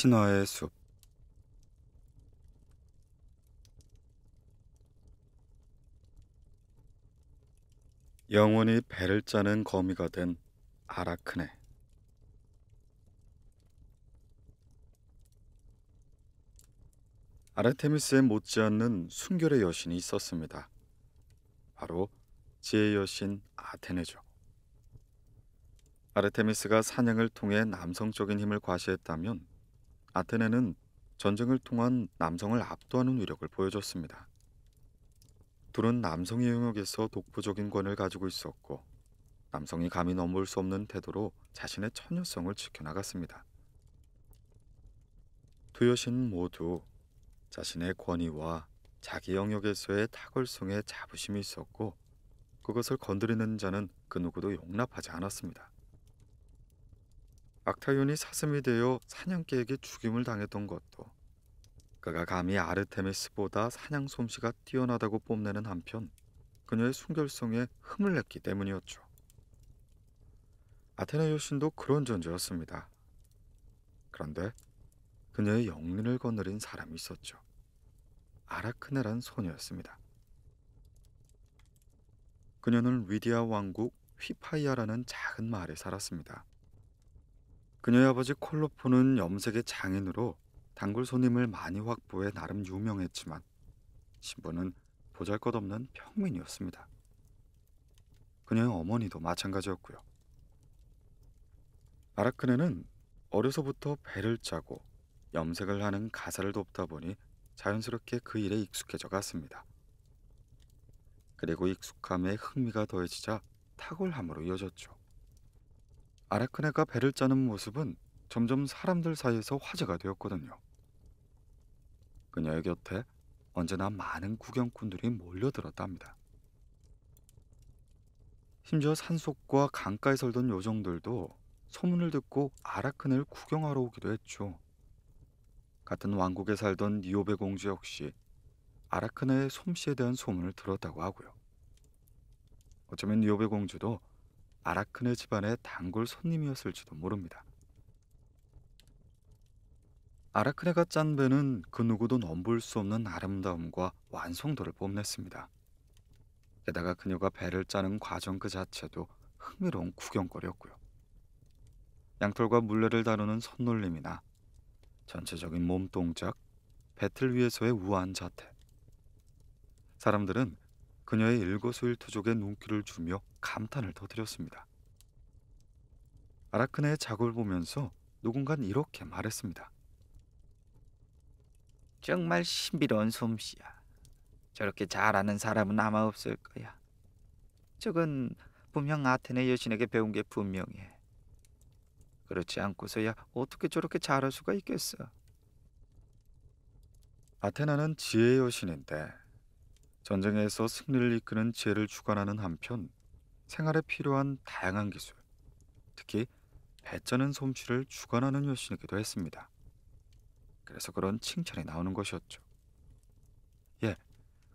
신화의 숲영원히 배를 짜는 거미가 된 아라크네 아르테미스에 못지않는 순결의 여신이 있었습니다. 바로 지혜 여신 아테네죠. 아르테미스가 사냥을 통해 남성적인 힘을 과시했다면 아테네는 전쟁을 통한 남성을 압도하는 위력을 보여줬습니다. 둘은 남성의 영역에서 독보적인 권을 가지고 있었고 남성이 감히 넘볼 수 없는 태도로 자신의 처녀성을 지켜나갔습니다. 두 여신 모두 자신의 권위와 자기 영역에서의 탁월성에 자부심이 있었고 그것을 건드리는 자는 그 누구도 용납하지 않았습니다. 악타윤이 사슴이 되어 사냥개에게 죽임을 당했던 것도 그가 감히 아르테미스보다 사냥 솜씨가 뛰어나다고 뽐내는 한편 그녀의 순결성에 흠을 냈기 때문이었죠. 아테네 여신도 그런 존재였습니다. 그런데 그녀의 영린을 거느린 사람이 있었죠. 아라크네란 소녀였습니다. 그녀는 위디아 왕국 휘파이아라는 작은 마을에 살았습니다. 그녀의 아버지 콜로포는 염색의 장인으로 단골 손님을 많이 확보해 나름 유명했지만 신부는 보잘것없는 평민이었습니다. 그녀의 어머니도 마찬가지였고요. 아라크네는 어려서부터 배를 짜고 염색을 하는 가사를 돕다 보니 자연스럽게 그 일에 익숙해져 갔습니다. 그리고 익숙함에 흥미가 더해지자 탁월함으로 이어졌죠. 아라크네가 배를 짜는 모습은 점점 사람들 사이에서 화제가 되었거든요. 그녀의 곁에 언제나 많은 구경꾼들이 몰려들었답니다. 심지어 산속과 강가에 살던 요정들도 소문을 듣고 아라크네를 구경하러 오기도 했죠. 같은 왕국에 살던 니오베 공주 역시 아라크네의 솜씨에 대한 소문을 들었다고 하고요. 어쩌면 니오베 공주도 아라크네 집안의 단골 손님이었을지도 모릅니다. 아라크네가 짠 배는 그 누구도 넘볼 수 없는 아름다움과 완성도를 뽐냈습니다. 게다가 그녀가 배를 짜는 과정 그 자체도 흥미로운 구경거리였고요. 양털과 물레를 다루는 손놀림이나 전체적인 몸 동작, 배틀 위에서의 우아한 자태. 사람들은 그녀의 일거수일투족에 눈길을 주며 감탄을 터뜨렸습니다. 아라크네의 작업을 보면서 누군간 이렇게 말했습니다. 정말 신비로운 솜씨야. 저렇게 잘하는 사람은 아마 없을 거야. 저건 분명 아테네 여신에게 배운 게 분명해. 그렇지 않고서야 어떻게 저렇게 잘할 수가 있겠어? 아테나는 지혜 여신인데 전쟁에서 승리를 이끄는 지혜를 주관하는 한편 생활에 필요한 다양한 기술, 특히 배짜는 솜씨를 주관하는 여신이기도 했습니다. 그래서 그런 칭찬이 나오는 것이었죠. 예,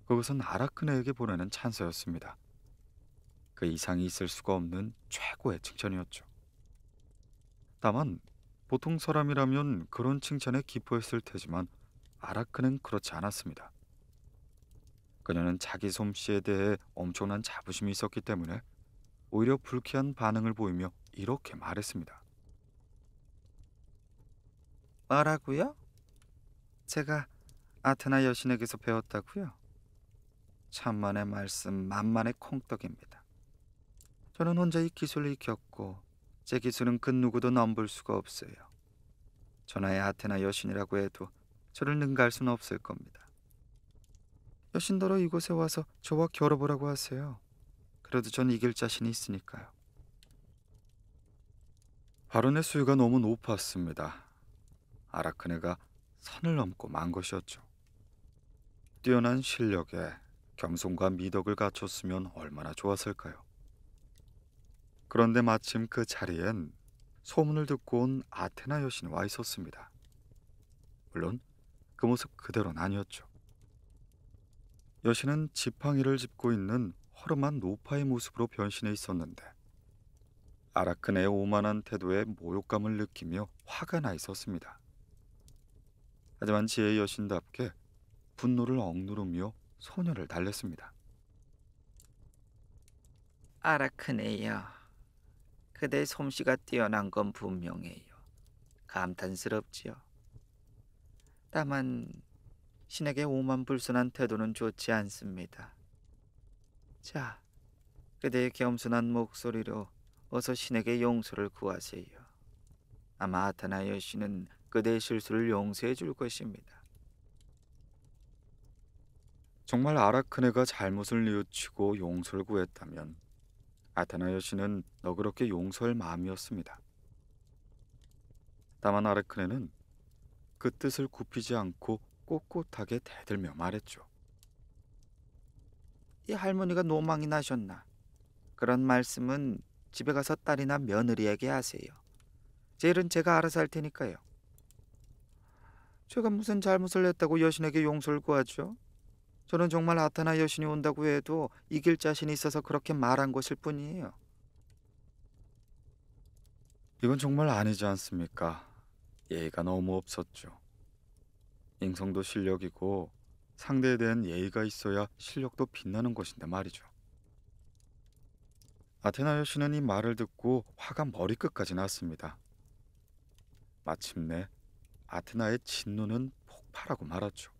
그것은 아라크네에게 보내는 찬사였습니다. 그 이상이 있을 수가 없는 최고의 칭찬이었죠. 다만 보통 사람이라면 그런 칭찬에 기뻐했을 테지만 아라크는 그렇지 않았습니다. 그녀는 자기 솜씨에 대해 엄청난 자부심이 있었기 때문에 오히려 불쾌한 반응을 보이며 이렇게 말했습니다. 말하고요? 제가 아테나 여신에게서 배웠다고요? 천만의 말씀 만만의 콩떡입니다. 저는 혼자 이 기술을 익혔고 제 기술은 그 누구도 넘볼 수가 없어요. 전하의 아테나 여신이라고 해도 저를 능가할 수는 없을 겁니다. 여신더러 이곳에 와서 저와 결뤄보라고 하세요. 그래도 전 이길 자신이 있으니까요. 발언의 수위가 너무 높았습니다. 아라크네가 선을 넘고 만 것이었죠. 뛰어난 실력에 겸손과 미덕을 갖췄으면 얼마나 좋았을까요. 그런데 마침 그 자리엔 소문을 듣고 온 아테나 여신이 와 있었습니다. 물론 그 모습 그대로는 아니었죠. 여신은 지팡이를 짚고 있는 허름한 노파의 모습으로 변신해 있었는데 아라크네의 오만한 태도에 모욕감을 느끼며 화가 나 있었습니다. 하지만 지혜 여신답게 분노를 억누르며 소녀를 달랬습니다. 아라크네야, 그대 솜씨가 뛰어난 건 분명해요. 감탄스럽지요. 다만 신에게 오만불순한 태도는 좋지 않습니다. 자, 그대의 겸손한 목소리로 어서 신에게 용서를 구하세요. 아마 아타나 여신은 그대의 실수를 용서해 줄 것입니다. 정말 아라크네가 잘못을 뉘우치고 용서를 구했다면 아타나 여신은 너그럽게 용서할 마음이었습니다. 다만 아라크네는 그 뜻을 굽히지 않고 꼿꼿하게 대들며 말했죠. 이 할머니가 노망이 나셨나? 그런 말씀은 집에 가서 딸이나 며느리에게 하세요. 제일은 제가 알아서 할 테니까요. 제가 무슨 잘못을 했다고 여신에게 용서를 구하죠? 저는 정말 아타나 여신이 온다고 해도 이길 자신이 있어서 그렇게 말한 것일 뿐이에요. 이건 정말 아니지 않습니까? 예의가 너무 없었죠. 인성도 실력이고 상대에 대한 예의가 있어야 실력도 빛나는 것인데 말이죠. 아테나 여신은 이 말을 듣고 화가 머리끝까지 났습니다. 마침내 아테나의 진노는 폭발하고 말았죠.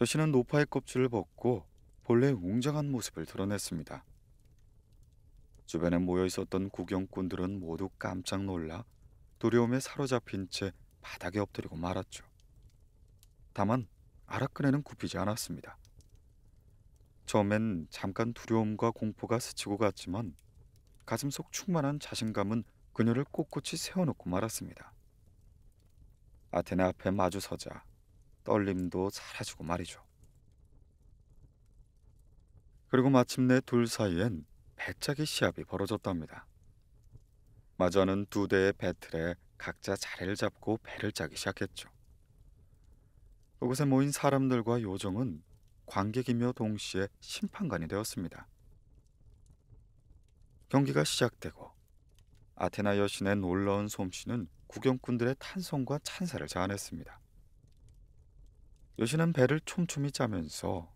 여신은 노파의 껍질을 벗고 본래 웅장한 모습을 드러냈습니다. 주변에 모여 있었던 구경꾼들은 모두 깜짝 놀라 두려움에 사로잡힌 채 바닥에 엎드리고 말았죠. 다만 아라크네는 굽히지 않았습니다. 처음엔 잠깐 두려움과 공포가 스치고 갔지만 가슴속 충만한 자신감은 그녀를 꼿꼿이 세워놓고 말았습니다. 아테네 앞에 마주서자 떨림도 사라지고 말이죠. 그리고 마침내 둘 사이엔 배짝이 시합이 벌어졌답니다. 마저는 두 대의 배틀에 각자 자리를 잡고 배를 짜기 시작했죠. 그곳에 모인 사람들과 요정은 관객이며 동시에 심판관이 되었습니다. 경기가 시작되고 아테나 여신의 놀라운 솜씨는 구경꾼들의 탄성과 찬사를 자아냈습니다. 여신은 배를 촘촘히 짜면서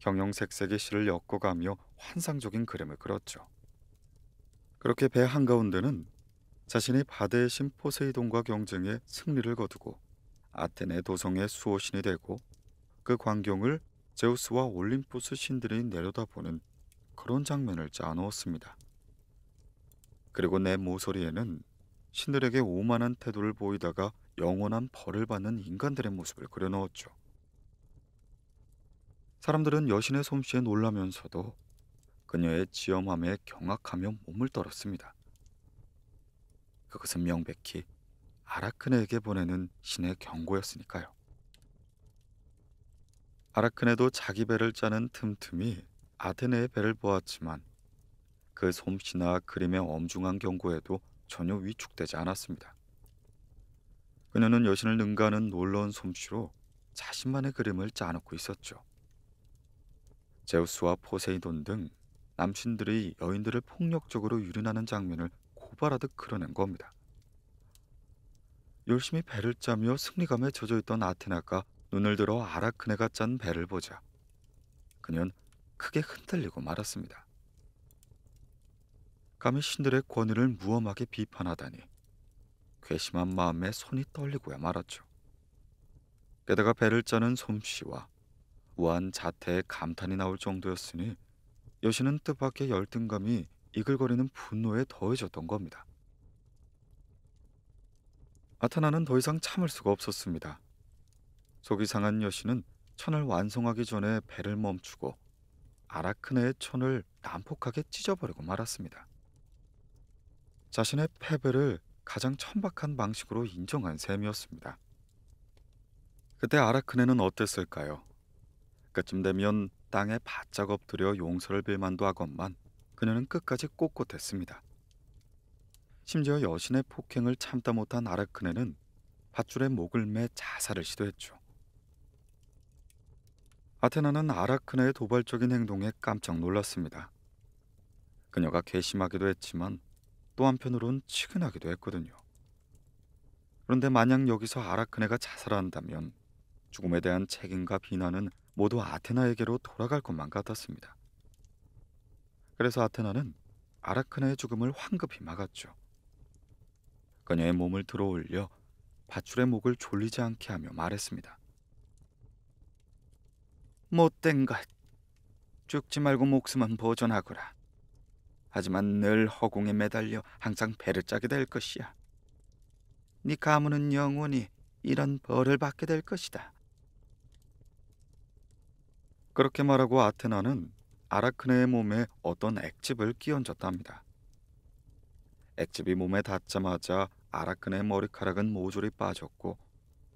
경영색색의 실을 엮어가며 환상적인 그림을 그렸죠. 그렇게 배 한가운데는 자신이 바다의 신 포세이돈과 경쟁해 승리를 거두고 아테네 도성의 수호신이 되고 그 광경을 제우스와 올림포스 신들이 내려다보는 그런 장면을 짜놓았습니다. 그리고 내 모서리에는 신들에게 오만한 태도를 보이다가 영원한 벌을 받는 인간들의 모습을 그려넣었죠. 사람들은 여신의 솜씨에 놀라면서도 그녀의 지엄함에 경악하며 몸을 떨었습니다. 그것은 명백히 아라크네에게 보내는 신의 경고였으니까요. 아라크네도 자기 배를 짜는 틈틈이 아테네의 배를 보았지만 그 솜씨나 그림의 엄중한 경고에도 전혀 위축되지 않았습니다. 그녀는 여신을 능가하는 놀라운 솜씨로 자신만의 그림을 짜놓고 있었죠. 제우스와 포세이돈 등 남신들이 여인들을 폭력적으로 유린하는 장면을 고발하듯 그려낸 겁니다. 열심히 배를 짜며 승리감에 젖어있던 아테나가 눈을 들어 아라크네가 짠 배를 보자 그녀는 크게 흔들리고 말았습니다. 감히 신들의 권위를 무엄하게 비판하다니 괘씸한 마음에 손이 떨리고야 말았죠. 게다가 배를 짜는 솜씨와 우한 자태에 감탄이 나올 정도였으니 여신은 뜻밖의 열등감이 이글거리는 분노에 더해졌던 겁니다. 아타나는 더 이상 참을 수가 없었습니다. 속이 상한 여신은 천을 완성하기 전에 배를 멈추고 아라크네의 천을 난폭하게 찢어버리고 말았습니다. 자신의 패배를 가장 천박한 방식으로 인정한 셈이었습니다. 그때 아라크네는 어땠을까요? 그쯤 되면 땅에 바짝 엎드려 용서를 빌만도 하건만 그녀는 끝까지 꼿꼿했습니다. 심지어 여신의 폭행을 참다 못한 아라크네는 밧줄에 목을 매 자살을 시도했죠. 아테나는 아라크네의 도발적인 행동에 깜짝 놀랐습니다. 그녀가 괘씸하기도 했지만 또 한편으론 치근하기도 했거든요. 그런데 만약 여기서 아라크네가 자살한다면 죽음에 대한 책임과 비난은 모두 아테나에게로 돌아갈 것만 같았습니다. 그래서 아테나는 아라크네의 죽음을 황급히 막았죠. 그녀의 몸을 들어올려 밧줄의 목을 졸리지 않게 하며 말했습니다. 못된 것. 죽지 말고 목숨은 보존하거라. 하지만 늘 허공에 매달려 항상 배를 짜게 될 것이야. 네 가문은 영원히 이런 벌을 받게 될 것이다. 그렇게 말하고 아테나는 아라크네의 몸에 어떤 액집을 끼얹었답니다. 액집이 몸에 닿자마자 아라큰의 머리카락은 모조리 빠졌고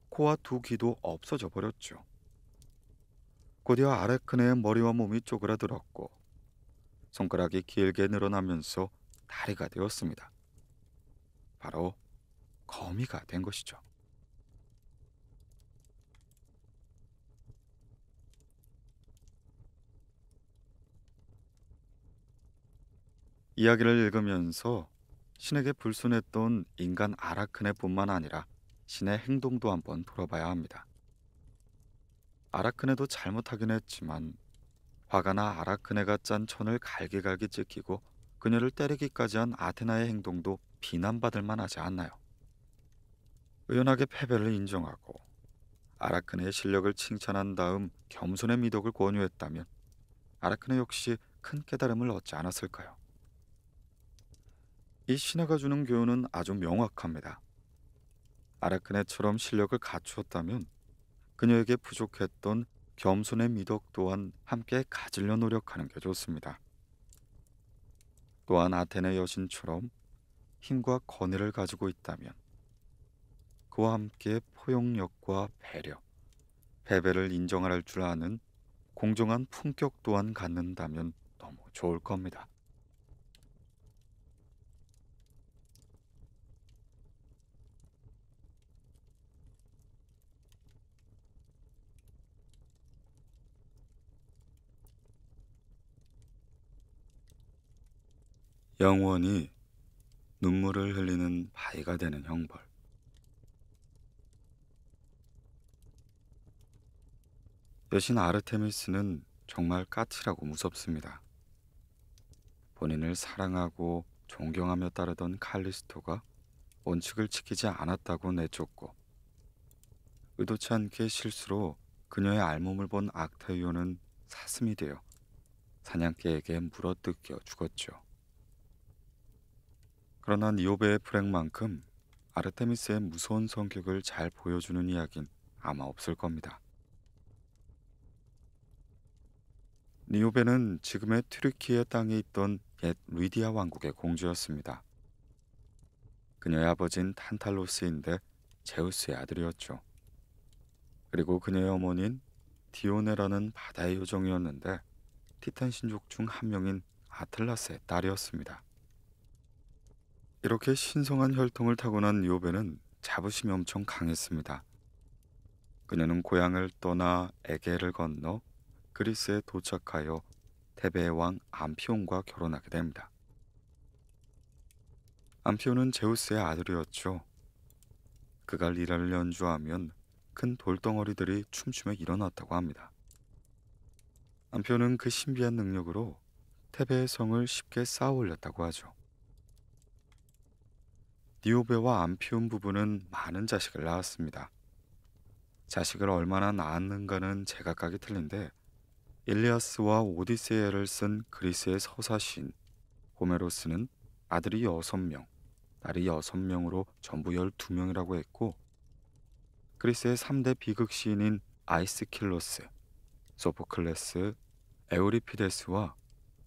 코와 두 귀도 없어져 버렸죠. 곧이어 아라큰의 머리와 몸이 쪼그라들었고 손가락이 길게 늘어나면서 다리가 되었습니다. 바로 거미가 된 것이죠. 이야기를 읽으면서 신에게 불순했던 인간 아라크네뿐만 아니라 신의 행동도 한번 돌아봐야 합니다. 아라크네도 잘못하긴 했지만 화가나 아라크네가 짠 천을 갈기갈기 찍히고 그녀를 때리기까지 한 아테나의 행동도 비난받을 만하지 않나요? 의연하게 패배를 인정하고 아라크네의 실력을 칭찬한 다음 겸손의 미덕을 권유했다면 아라크네 역시 큰 깨달음을 얻지 않았을까요? 이 신화가 주는 교훈은 아주 명확합니다. 아라크네처럼 실력을 갖추었다면 그녀에게 부족했던 겸손의 미덕 또한 함께 가지려 노력하는 게 좋습니다. 또한 아테네 여신처럼 힘과 권위를 가지고 있다면 그와 함께 포용력과 배려, 패배를 인정할 줄 아는 공정한 품격 또한 갖는다면 너무 좋을 겁니다. 영원히 눈물을 흘리는 바위가 되는 형벌. 여신 아르테미스는 정말 까칠하고 무섭습니다. 본인을 사랑하고 존경하며 따르던 칼리스토가 원칙을 지키지 않았다고 내쫓고 의도치 않게 실수로 그녀의 알몸을 본 악타이오는 사슴이 되어 사냥개에게 물어뜯겨 죽었죠. 그러나 니오베의 불행만큼 아르테미스의 무서운 성격을 잘 보여주는 이야긴 아마 없을 겁니다. 니오베는 지금의 트르키의 땅에 있던 옛 루이디아 왕국의 공주였습니다. 그녀의 아버진 탄탈로스인데 제우스의 아들이었죠. 그리고 그녀의 어머니인 디오네라는 바다의 요정이었는데 티탄 신족 중 한 명인 아틀라스의 딸이었습니다. 이렇게 신성한 혈통을 타고난 요베는 자부심이 엄청 강했습니다. 그녀는 고향을 떠나 에게를 건너 그리스에 도착하여 테베의 왕 암피온과 결혼하게 됩니다. 암피온은 제우스의 아들이었죠. 그가 리라를 연주하면 큰 돌덩어리들이 춤추며 일어났다고 합니다. 암피온은 그 신비한 능력으로 테베의 성을 쉽게 쌓아 올렸다고 하죠. 니오베와 안피온 부부는 많은 자식을 낳았습니다. 자식을 얼마나 낳았는가는 제각각이 틀린데 일리아스와 오디세이를 쓴 그리스의 서사시인 호메로스는 아들이 6명, 딸이 6명으로 전부 12명이라고 했고 그리스의 3대 비극 시인인 아이스킬로스, 소포클레스, 에우리피데스와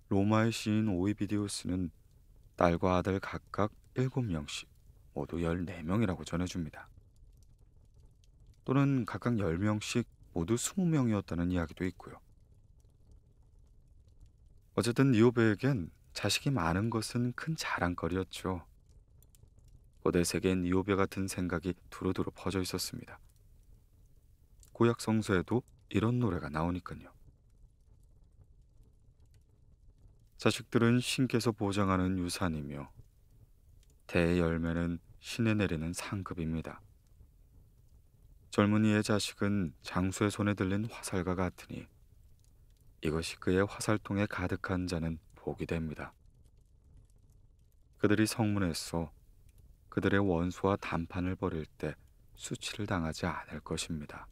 로마의 시인 오이비디우스는 딸과 아들 각각 7명씩 모두 14명이라고 전해줍니다. 또는 각각 10명씩 모두 20명이었다는 이야기도 있고요. 어쨌든 니오베에겐 자식이 많은 것은 큰 자랑거리였죠. 고대 세계엔 니오베 같은 생각이 두루두루 퍼져 있었습니다. 고약 성서에도 이런 노래가 나오니깐요. 자식들은 신께서 보장하는 유산이며 대 열매는 신에 내리는 상급입니다. 젊은이의 자식은 장수의 손에 들린 화살과 같으니 이것이 그의 화살통에 가득한 자는 복이 됩니다. 그들이 성문에서 그들의 원수와 단판을 벌일 때 수치를 당하지 않을 것입니다.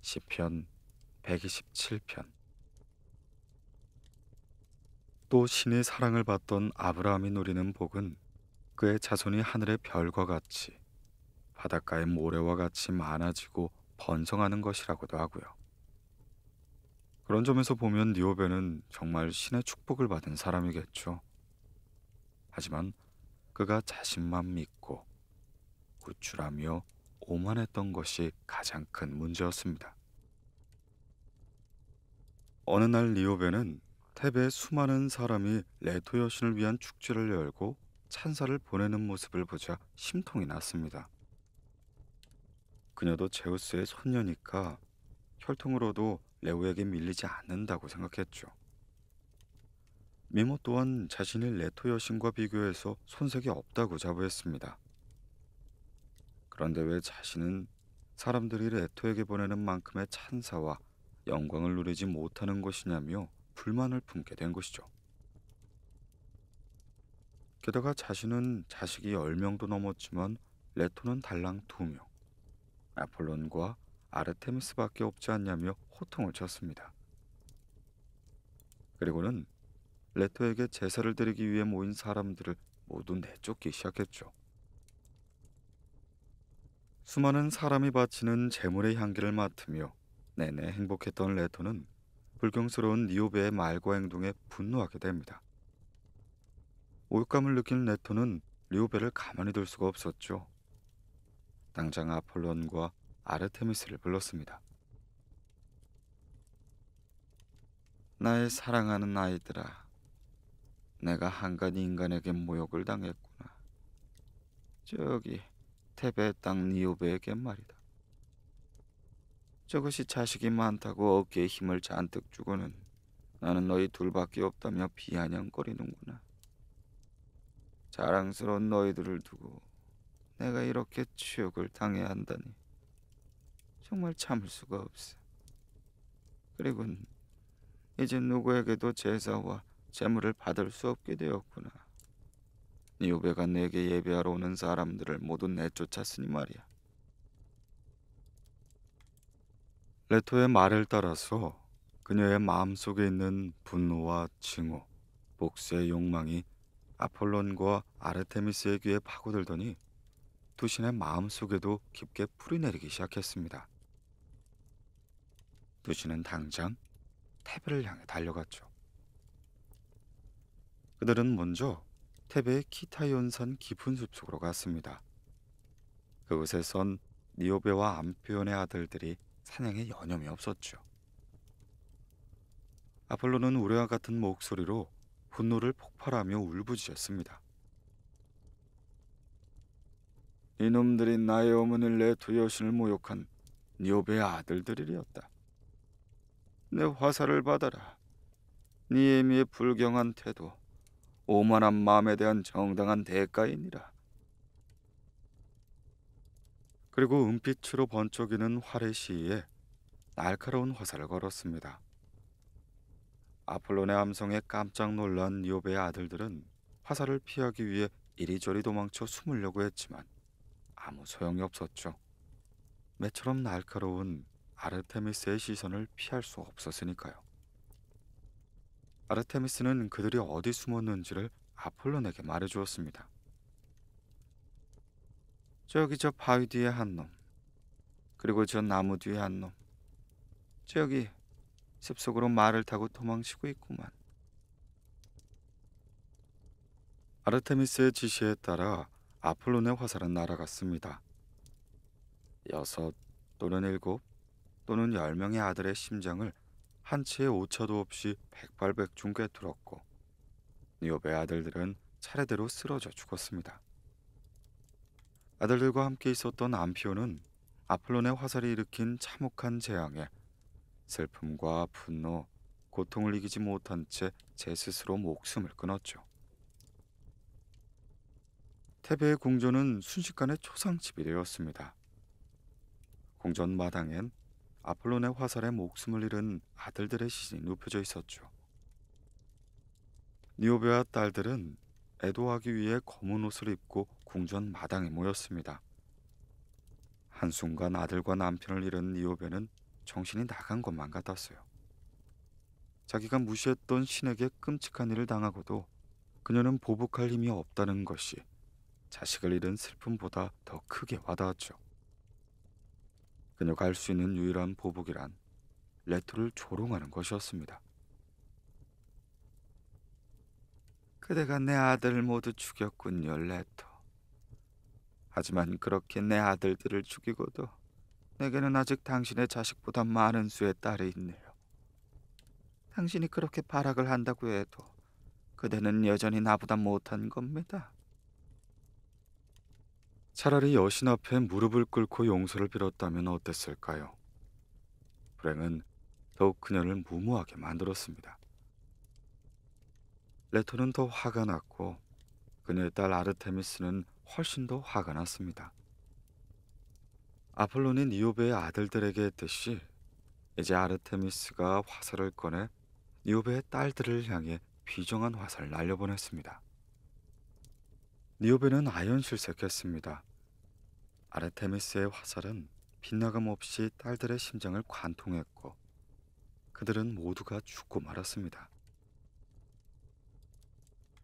시편 127편 또 신의 사랑을 받던 아브라함이 누리는 복은 그의 자손이 하늘의 별과 같이 바닷가의 모래와 같이 많아지고 번성하는 것이라고도 하고요. 그런 점에서 보면 니오베는 정말 신의 축복을 받은 사람이겠죠. 하지만 그가 자신만 믿고 구출하며 오만했던 것이 가장 큰 문제였습니다. 어느 날 니오베는 테베 수많은 사람이 레토 여신을 위한 축제를 열고 찬사를 보내는 모습을 보자 심통이 났습니다. 그녀도 제우스의 손녀니까 혈통으로도 레오에게 밀리지 않는다고 생각했죠. 미모 또한 자신이 레토 여신과 비교해서 손색이 없다고 자부했습니다. 그런데 왜 자신은 사람들이 레토에게 보내는 만큼의 찬사와 영광을 누리지 못하는 것이냐며 불만을 품게 된 것이죠. 게다가 자신은 자식이 10명도 넘었지만 레토는 달랑 2명, 아폴론과 아르테미스밖에 없지 않냐며 호통을 쳤습니다. 그리고는 레토에게 제사를 드리기 위해 모인 사람들을 모두 내쫓기 시작했죠. 수많은 사람이 바치는 재물의 향기를 맡으며 내내 행복했던 레토는 불경스러운 니오베의 말과 행동에 분노하게 됩니다. 올감을 느낀 레토는 리오베를 가만히 둘 수가 없었죠. 당장 아폴론과 아르테미스를 불렀습니다. 나의 사랑하는 아이들아, 내가 한가지 인간에게 모욕을 당했구나. 저기 테베 땅리오베에게 말이다. 저것이 자식이 많다고 어깨에 힘을 잔뜩 주고는 나는 너희 둘밖에 없다며 비아냥거리는구나. 자랑스러운 너희들을 두고 내가 이렇게 추욕을 당해야 한다니 정말 참을 수가 없어. 그리고 이제 누구에게도 제사와 재물을 받을 수 없게 되었구나. 요배가 내게 예배하러 오는 사람들을 모두 내쫓았으니 말이야. 레토의 말을 따라서 그녀의 마음속에 있는 분노와 증오, 복수의 욕망이 아폴론과 아르테미스의 귀에 파고들더니 두신의 마음속에도 깊게 풀이 내리기 시작했습니다. 두신은 당장 태베를 향해 달려갔죠. 그들은 먼저 태베의 키타이온산 깊은 숲속으로 갔습니다. 그곳에선 니오베와 암피온의 아들들이 사냥에 여념이 없었죠. 아폴로는 우레와 같은 목소리로 분노를 폭발하며 울부짖었습니다. 이놈들이 나의 어머니를 내 두 여신을 모욕한 니옵의 아들들이었다. 내 화살을 받아라. 니에미의 불경한 태도, 오만한 마음에 대한 정당한 대가이니라. 그리고 은빛으로 번쩍이는 활의 시위에 날카로운 화살을 걸었습니다. 아폴론의 함성에 깜짝 놀란 요베의 아들들은 화살을 피하기 위해 이리저리 도망쳐 숨으려고 했지만 아무 소용이 없었죠. 매처럼 날카로운 아르테미스의 시선을 피할 수 없었으니까요. 아르테미스는 그들이 어디 숨었는지를 아폴론에게 말해주었습니다. 저기 저 바위 뒤에 한 놈, 그리고 저 나무 뒤에 한 놈, 저기 숲속으로 말을 타고 도망치고 있구만. 아르테미스의 지시에 따라 아폴론의 화살은 날아갔습니다. 여섯 또는 일곱 또는 열 명의 아들의 심장을 한 치의 오차도 없이 백발백중 꿰뚫었고 니옵의 아들들은 차례대로 쓰러져 죽었습니다. 아들들과 함께 있었던 암피오는 아폴론의 화살이 일으킨 참혹한 재앙에 슬픔과 분노, 고통을 이기지 못한 채 제 스스로 목숨을 끊었죠. 태베의 궁전은 순식간에 초상집이 되었습니다. 궁전 마당엔 아폴론의 화살에 목숨을 잃은 아들들의 시신이 눕혀져 있었죠. 니오베와 딸들은 애도하기 위해 검은 옷을 입고 궁전 마당에 모였습니다. 한순간 아들과 남편을 잃은 니오베는 정신이 나간 것만 같았어요. 자기가 무시했던 신에게 끔찍한 일을 당하고도 그녀는 보복할 힘이 없다는 것이 자식을 잃은 슬픔보다 더 크게 와닿았죠. 그녀가 할 수 있는 유일한 보복이란 레토를 조롱하는 것이었습니다. 그대가 내 아들 모두 죽였군요, 레토. 하지만 그렇게 내 아들들을 죽이고도 내게는 아직 당신의 자식보다 많은 수의 딸이 있네요. 당신이 그렇게 발악을 한다고 해도 그대는 여전히 나보다 못한 겁니다. 차라리 여신 앞에 무릎을 꿇고 용서를 빌었다면 어땠을까요? 불행은 더욱 그녀를 무모하게 만들었습니다. 레토는 더 화가 났고 그녀의 딸 아르테미스는 훨씬 더 화가 났습니다. 아폴론는니오베의 아들들에게 했듯이 이제 아르테미스가 화살을 꺼내 니오베의 딸들을 향해 비정한 화살을 날려보냈습니다. 니오베는 아연실색했습니다. 아르테미스의 화살은 빛나감 없이 딸들의 심장을 관통했고 그들은 모두가 죽고 말았습니다.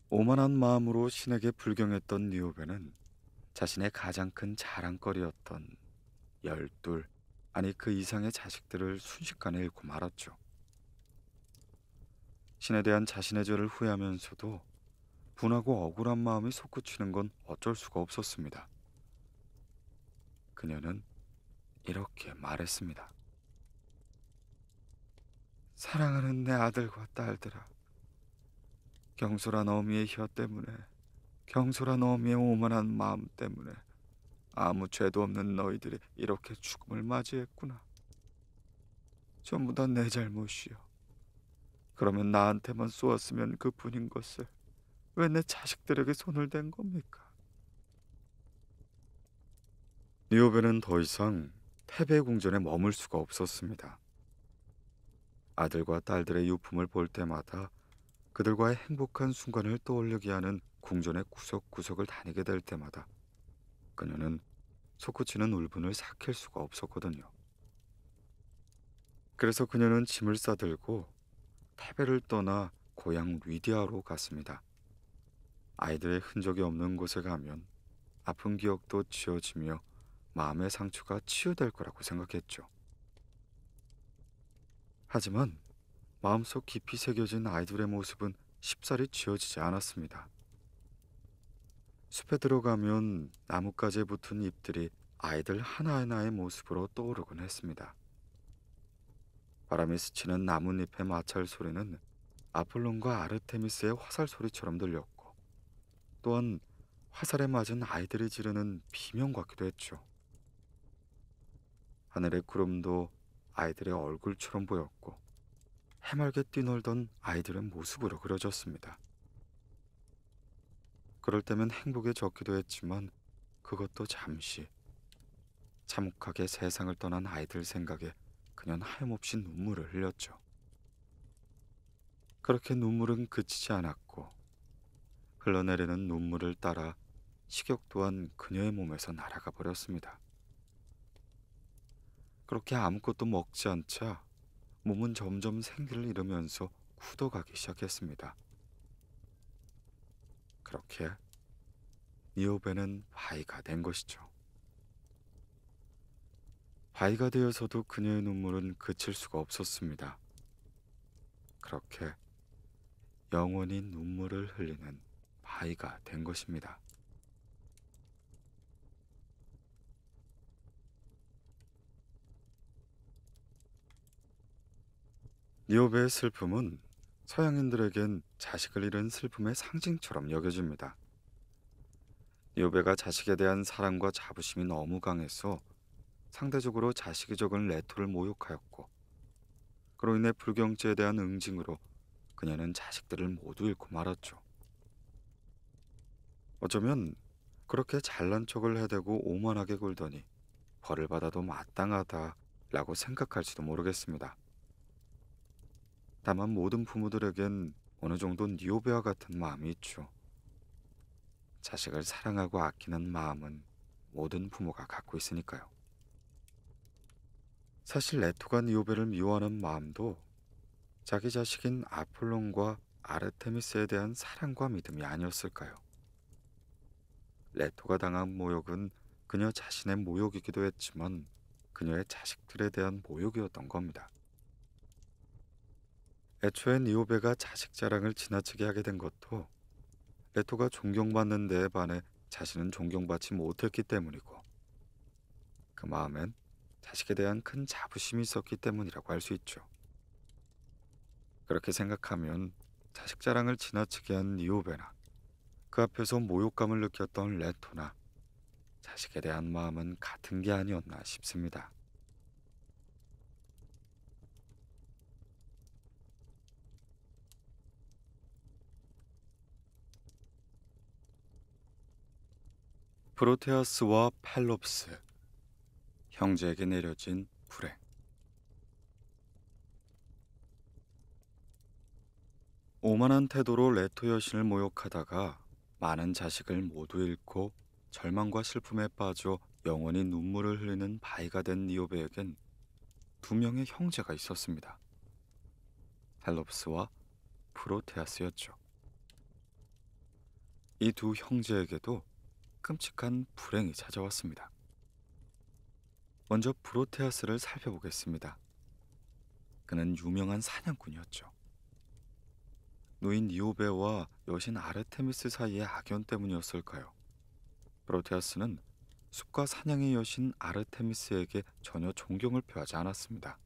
오만한 마음으로 신에게 불경했던 니오베는 자신의 가장 큰 자랑거리였던 열둘, 아니 그 이상의 자식들을 순식간에 잃고 말았죠. 신에 대한 자신의 죄를 후회하면서도 분하고 억울한 마음이 솟구치는 건 어쩔 수가 없었습니다. 그녀는 이렇게 말했습니다. 사랑하는 내 아들과 딸들아, 경솔한 어미의 혀 때문에, 경솔한 어미의 오만한 마음 때문에 아무 죄도 없는 너희들이 이렇게 죽음을 맞이했구나. 전부 다 내 잘못이요. 그러면 나한테만 쏘았으면 그뿐인 것을 왜 내 자식들에게 손을 댄 겁니까? 니오베는 더 이상 패배 궁전에 머물 수가 없었습니다. 아들과 딸들의 유품을 볼 때마다 그들과의 행복한 순간을 떠올리게 하는 궁전의 구석구석을 다니게 될 때마다 그녀는 솟구치는 울분을 삭힐 수가 없었거든요. 그래서 그녀는 짐을 싸들고 태베를 떠나 고향 위디아로 갔습니다. 아이들의 흔적이 없는 곳에 가면 아픈 기억도 지워지며 마음의 상처가 치유될 거라고 생각했죠. 하지만 마음속 깊이 새겨진 아이들의 모습은 쉽사리 지워지지 않았습니다. 숲에 들어가면 나뭇가지에 붙은 잎들이 아이들 하나하나의 모습으로 떠오르곤 했습니다. 바람이 스치는 나뭇잎의 마찰 소리는 아폴론과 아르테미스의 화살 소리처럼 들렸고 또한 화살에 맞은 아이들이 지르는 비명 같기도 했죠. 하늘의 구름도 아이들의 얼굴처럼 보였고 해맑게 뛰놀던 아이들의 모습으로 그려졌습니다. 그럴 때면 행복에 적기도 했지만 그것도 잠시. 참혹하게 세상을 떠난 아이들 생각에 그녀는 하염없이 눈물을 흘렸죠. 그렇게 눈물은 그치지 않았고 흘러내리는 눈물을 따라 식욕 또한 그녀의 몸에서 날아가 버렸습니다. 그렇게 아무것도 먹지 않자 몸은 점점 생기를 잃으면서 굳어가기 시작했습니다. 그렇게 니오베는 바위가된 것이죠. 바위가 되어서도 그녀의 눈물은 그칠 수가 없었습니다. 그렇게 영원히 눈물을 흘리는 바위가 된 것입니다. 니오베의 슬픔은 서양인들에겐 자식을 잃은 슬픔의 상징처럼 여겨집니다. 요배가 자식에 대한 사랑과 자부심이 너무 강해서 상대적으로 자식이 적은 레토를 모욕하였고 그로 인해 불경죄에 대한 응징으로 그녀는 자식들을 모두 잃고 말았죠. 어쩌면 그렇게 잘난 척을 해대고 오만하게 굴더니 벌을 받아도 마땅하다라고 생각할지도 모르겠습니다. 다만 모든 부모들에겐 어느 정도 니오베와 같은 마음이 있죠. 자식을 사랑하고 아끼는 마음은 모든 부모가 갖고 있으니까요. 사실 레토가 니오베를 미워하는 마음도 자기 자식인 아폴론과 아르테미스에 대한 사랑과 믿음이 아니었을까요? 레토가 당한 모욕은 그녀 자신의 모욕이기도 했지만 그녀의 자식들에 대한 모욕이었던 겁니다. 애초엔 이오베가 자식 자랑을 지나치게 하게 된 것도 레토가 존경받는 데에 반해 자신은 존경받지 못했기 때문이고 그 마음엔 자식에 대한 큰 자부심이 있었기 때문이라고 할 수 있죠. 그렇게 생각하면 자식 자랑을 지나치게 한 이오베나 그 앞에서 모욕감을 느꼈던 레토나 자식에 대한 마음은 같은 게 아니었나 싶습니다. 프로테아스와 펠롭스 형제에게 내려진 불행 오만한 태도로 레토 여신을 모욕하다가 많은 자식을 모두 잃고 절망과 슬픔에 빠져 영원히 눈물을 흘리는 바위가 된 니오베에겐 두 명의 형제가 있었습니다. 헬롭스와 프로테아스였죠. 이 두 형제에게도 끔찍한 불행이 찾아왔습니다. 먼저 브로테아스를 살펴보겠습니다. 그는 유명한 사냥꾼이었죠. 노인 니오베와 여신 아르테미스 사이의 악연 때문이었을까요? 브로테아스는 숲과 사냥의 여신 아르테미스에게 전혀 존경을 표하지 않았습니다.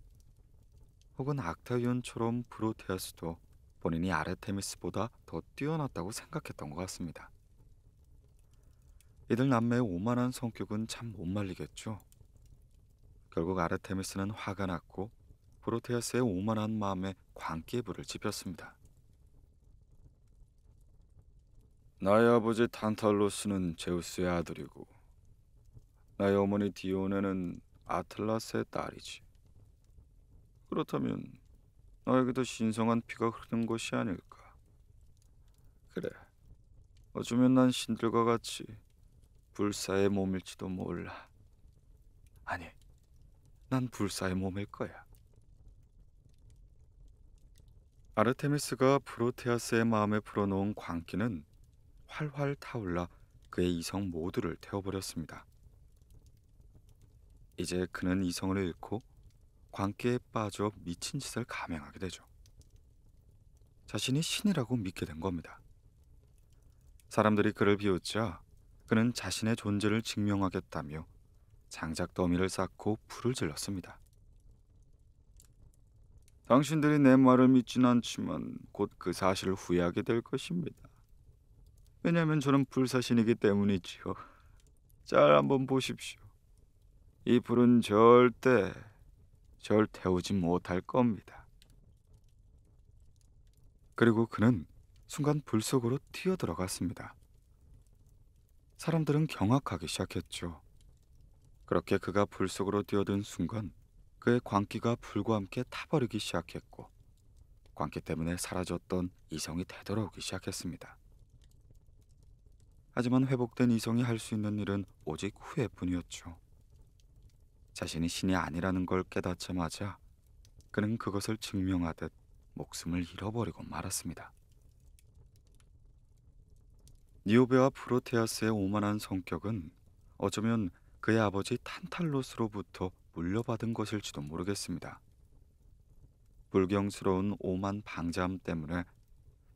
혹은 악타이온처럼 브로테아스도 본인이 아르테미스보다 더 뛰어났다고 생각했던 것 같습니다. 이들 남매의 오만한 성격은 참 못 말리겠죠. 결국 아르테미스는 화가 났고 프로테아스의 오만한 마음에 광기의 불을 지폈습니다. 나의 아버지 탄탈로스는 제우스의 아들이고 나의 어머니 디오네는 아틀라스의 딸이지. 그렇다면 너에게도 신성한 피가 흐르는 것이 아닐까? 그래. 어쩌면 난 신들과 같이 불사의 몸일지도 몰라. 아니, 난 불사의 몸일 거야. 아르테미스가 프로테아스의 마음에 불어놓은 광기는 활활 타올라 그의 이성 모두를 태워버렸습니다. 이제 그는 이성을 잃고 광기에 빠져 미친 짓을 감행하게 되죠. 자신이 신이라고 믿게 된 겁니다. 사람들이 그를 비웃자 그는 자신의 존재를 증명하겠다며 장작 더미를 쌓고 불을 질렀습니다. 당신들이 내 말을 믿진 않지만 곧 그 사실을 후회하게 될 것입니다. 왜냐하면 저는 불사신이기 때문이지요. 잘 한번 보십시오. 이 불은 절대 절 태우지 못할 겁니다. 그리고 그는 순간 불 속으로 튀어들어갔습니다. 사람들은 경악하기 시작했죠. 그렇게 그가 불 속으로 뛰어든 순간 그의 광기가 불과 함께 타버리기 시작했고 광기 때문에 사라졌던 이성이 되돌아오기 시작했습니다. 하지만 회복된 이성이 할 수 있는 일은 오직 후회뿐이었죠. 자신이 신이 아니라는 걸 깨닫자마자 그는 그것을 증명하듯 목숨을 잃어버리고 말았습니다. 니오베와 프로테아스의 오만한 성격은 어쩌면 그의 아버지 탄탈로스로부터 물려받은 것일지도 모르겠습니다. 불경스러운 오만 방자함 때문에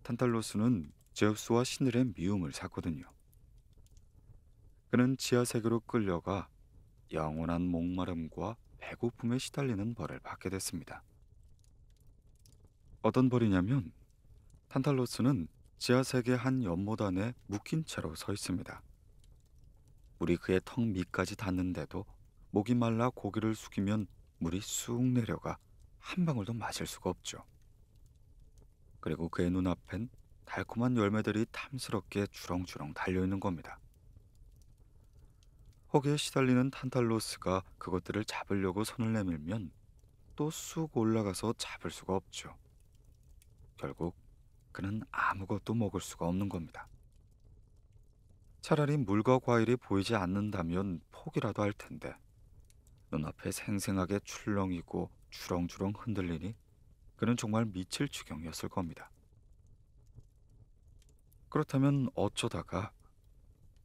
탄탈로스는 제우스와 신들의 미움을 샀거든요. 그는 지하 세계로 끌려가 영원한 목마름과 배고픔에 시달리는 벌을 받게 됐습니다. 어떤 벌이냐면 탄탈로스는 지하색의 한 연못안에 묶인 채로 서 있습니다. 물이 그의 턱 밑까지 닿는데도 목이 말라 고개를 숙이면 물이 쑥 내려가 한 방울도 마실 수가 없죠. 그리고 그의 눈앞엔 달콤한 열매들이 탐스럽게 주렁주렁 달려있는 겁니다. 허기에 시달리는 탄탈로스가 그것들을 잡으려고 손을 내밀면 또 쑥 올라가서 잡을 수가 없죠. 결국 그는 아무것도 먹을 수가 없는 겁니다. 차라리 물과 과일이 보이지 않는다면 포기라도 할 텐데 눈앞에 생생하게 출렁이고 주렁주렁 흔들리니 그는 정말 미칠 지경이었을 겁니다. 그렇다면 어쩌다가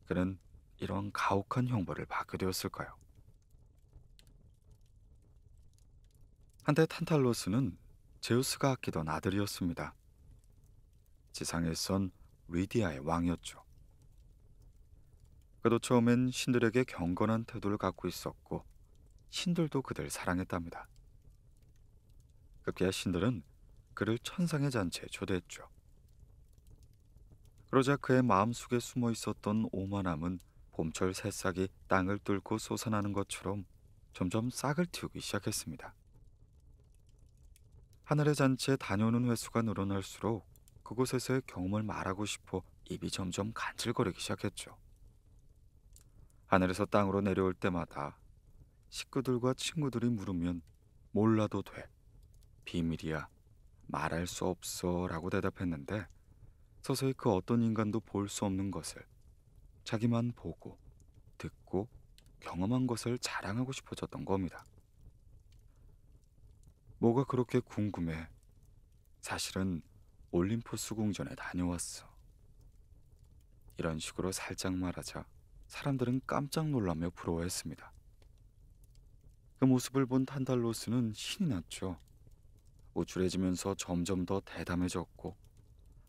그는 이런 가혹한 형벌을 받게 되었을까요? 한때 탄탈로스는 제우스가 아끼던 아들이었습니다. 지상에선 리디아의 왕이었죠. 그도 처음엔 신들에게 경건한 태도를 갖고 있었고 신들도 그들 사랑했답니다. 급기야 신들은 그를 천상의 잔치에 초대했죠. 그러자 그의 마음속에 숨어 있었던 오만함은 봄철 새싹이 땅을 뚫고 솟아나는 것처럼 점점 싹을 틔우기 시작했습니다. 하늘의 잔치에 다녀오는 횟수가 늘어날수록 그곳에서의 경험을 말하고 싶어 입이 점점 간질거리기 시작했죠. 하늘에서 땅으로 내려올 때마다 식구들과 친구들이 물으면 몰라도 돼. 비밀이야. 말할 수 없어. 라고 대답했는데 서서히 그 어떤 인간도 볼 수 없는 것을 자기만 보고 듣고 경험한 것을 자랑하고 싶어졌던 겁니다. 뭐가 그렇게 궁금해. 사실은 올림포스 궁전에 다녀왔어. 이런 식으로 살짝 말하자 사람들은 깜짝 놀라며 부러워했습니다. 그 모습을 본 탄달로스는 신이 났죠. 우쭐해지면서 점점 더 대담해졌고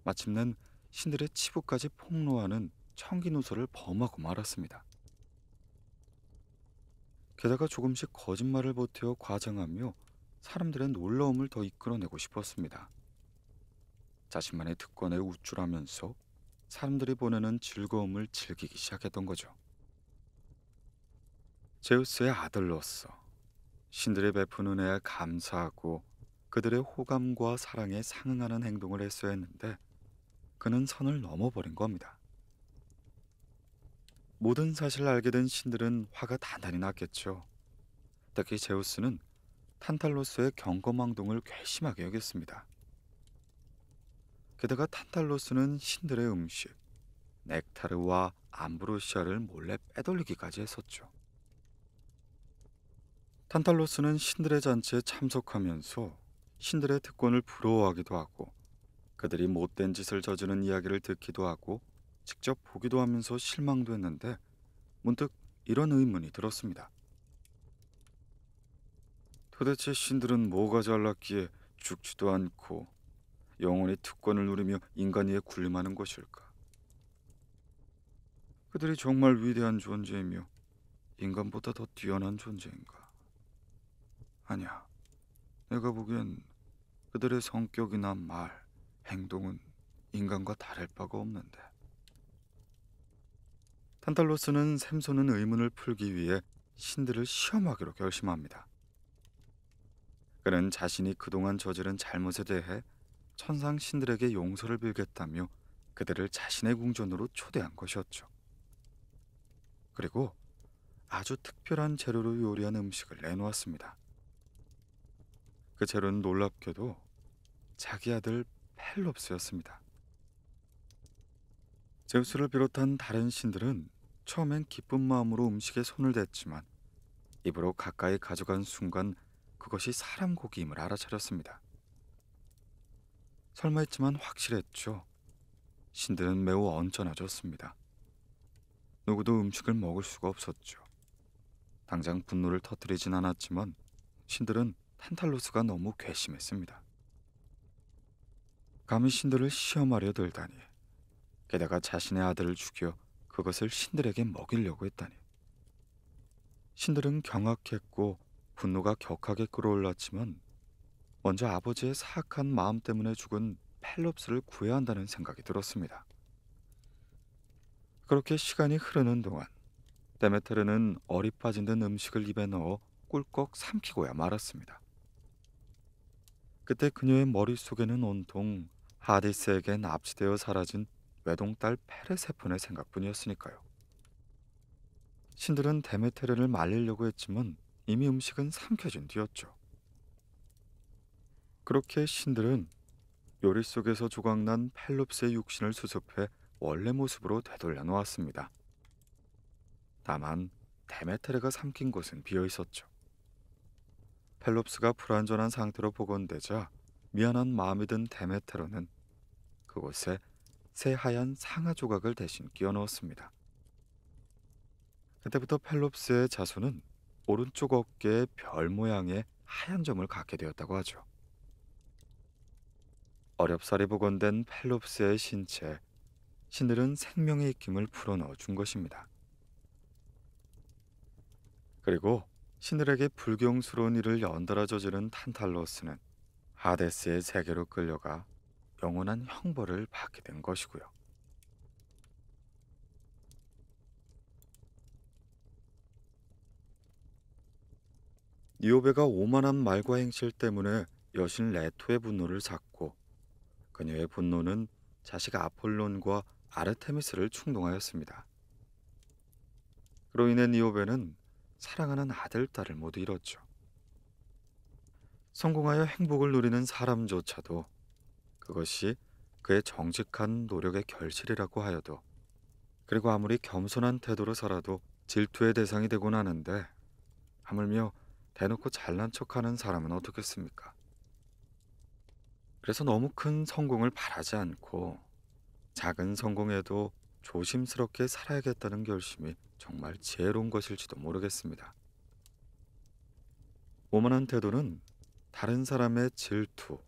마침내 신들의 치부까지 폭로하는 청기노설을 범하고 말았습니다. 게다가 조금씩 거짓말을 보태어 과장하며 사람들의 놀라움을 더 이끌어내고 싶었습니다. 자신만의 특권에 우쭐하면서 사람들이 보내는 즐거움을 즐기기 시작했던 거죠. 제우스의 아들로서 신들이 베푸는 애에 감사하고 그들의 호감과 사랑에 상응하는 행동을 했어야 했는데 그는 선을 넘어버린 겁니다. 모든 사실을 알게 된 신들은 화가 단단히 났겠죠. 특히 제우스는 탄탈로스의 경거망동을 괘씸하게 여겼습니다. 게다가 탄탈로스는 신들의 음식, 넥타르와 암브로시아를 몰래 빼돌리기까지 했었죠. 탄탈로스는 신들의 잔치에 참석하면서 신들의 특권을 부러워하기도 하고 그들이 못된 짓을 저지른 이야기를 듣기도 하고 직접 보기도 하면서 실망도 했는데 문득 이런 의문이 들었습니다. 도대체 신들은 뭐가 잘났기에 죽지도 않고 영혼의 특권을 누리며 인간 위에 군림하는 것일까? 그들이 정말 위대한 존재이며 인간보다 더 뛰어난 존재인가? 아니야. 내가 보기엔 그들의 성격이나 말, 행동은 인간과 다를 바가 없는데. 탄탈로스는 샘소는 의문을 풀기 위해 신들을 시험하기로 결심합니다. 그는 자신이 그동안 저지른 잘못에 대해 천상 신들에게 용서를 빌겠다며 그들을 자신의 궁전으로 초대한 것이었죠. 그리고 아주 특별한 재료로 요리한 음식을 내놓았습니다. 그 재료는 놀랍게도 자기 아들 펠롭스였습니다. 제우스를 비롯한 다른 신들은 처음엔 기쁜 마음으로 음식에 손을 댔지만 입으로 가까이 가져간 순간 그것이 사람 고기임을 알아차렸습니다. 설마했지만 확실했죠. 신들은 매우 언짢아졌습니다. 누구도 음식을 먹을 수가 없었죠. 당장 분노를 터뜨리진 않았지만 신들은 탄탈로스가 너무 괘씸했습니다. 감히 신들을 시험하려 들다니. 게다가 자신의 아들을 죽여 그것을 신들에게 먹이려고 했다니. 신들은 경악했고 분노가 격하게 끌어올랐지만 먼저 아버지의 사악한 마음 때문에 죽은 펠롭스를 구해야 한다는 생각이 들었습니다. 그렇게 시간이 흐르는 동안 데메테르는 어리 빠진 듯 음식을 입에 넣어 꿀꺽 삼키고야 말았습니다. 그때 그녀의 머릿속에는 온통 하디스에게 납치되어 사라진 외동딸 페르세폰의 생각뿐이었으니까요. 신들은 데메테르를 말리려고 했지만 이미 음식은 삼켜진 뒤였죠. 그렇게 신들은 요리 속에서 조각난 펠롭스의 육신을 수습해 원래 모습으로 되돌려 놓았습니다. 다만 데메테르가 삼킨 곳은 비어 있었죠. 펠롭스가 불완전한 상태로 복원되자 미안한 마음이 든 데메테르는 그곳에 새하얀 상아 조각을 대신 끼워 넣었습니다. 그때부터 펠롭스의 자수는 오른쪽 어깨에 별 모양의 하얀 점을 갖게 되었다고 하죠. 어렵사리 복원된 펠롭스의 신체, 신들은 생명의 입김을 풀어넣어 준 것입니다. 그리고 신들에게 불경스러운 일을 연달아 저지른 탄탈로스는 하데스의 세계로 끌려가 영원한 형벌을 받게 된 것이고요. 니오베가 오만한 말과 행실 때문에 여신 레토의 분노를 샀고 그녀의 분노는 자식 아폴론과 아르테미스를 충동하였습니다. 그로 인해 니오베는 사랑하는 아들, 딸을 모두 잃었죠. 성공하여 행복을 누리는 사람조차도 그것이 그의 정직한 노력의 결실이라고 하여도 그리고 아무리 겸손한 태도로 살아도 질투의 대상이 되곤 하는데 하물며 대놓고 잘난 척하는 사람은 어떻겠습니까? 그래서 너무 큰 성공을 바라지 않고 작은 성공에도 조심스럽게 살아야겠다는 결심이 정말 지혜로운 것일지도 모르겠습니다. 오만한 태도는 다른 사람의 질투,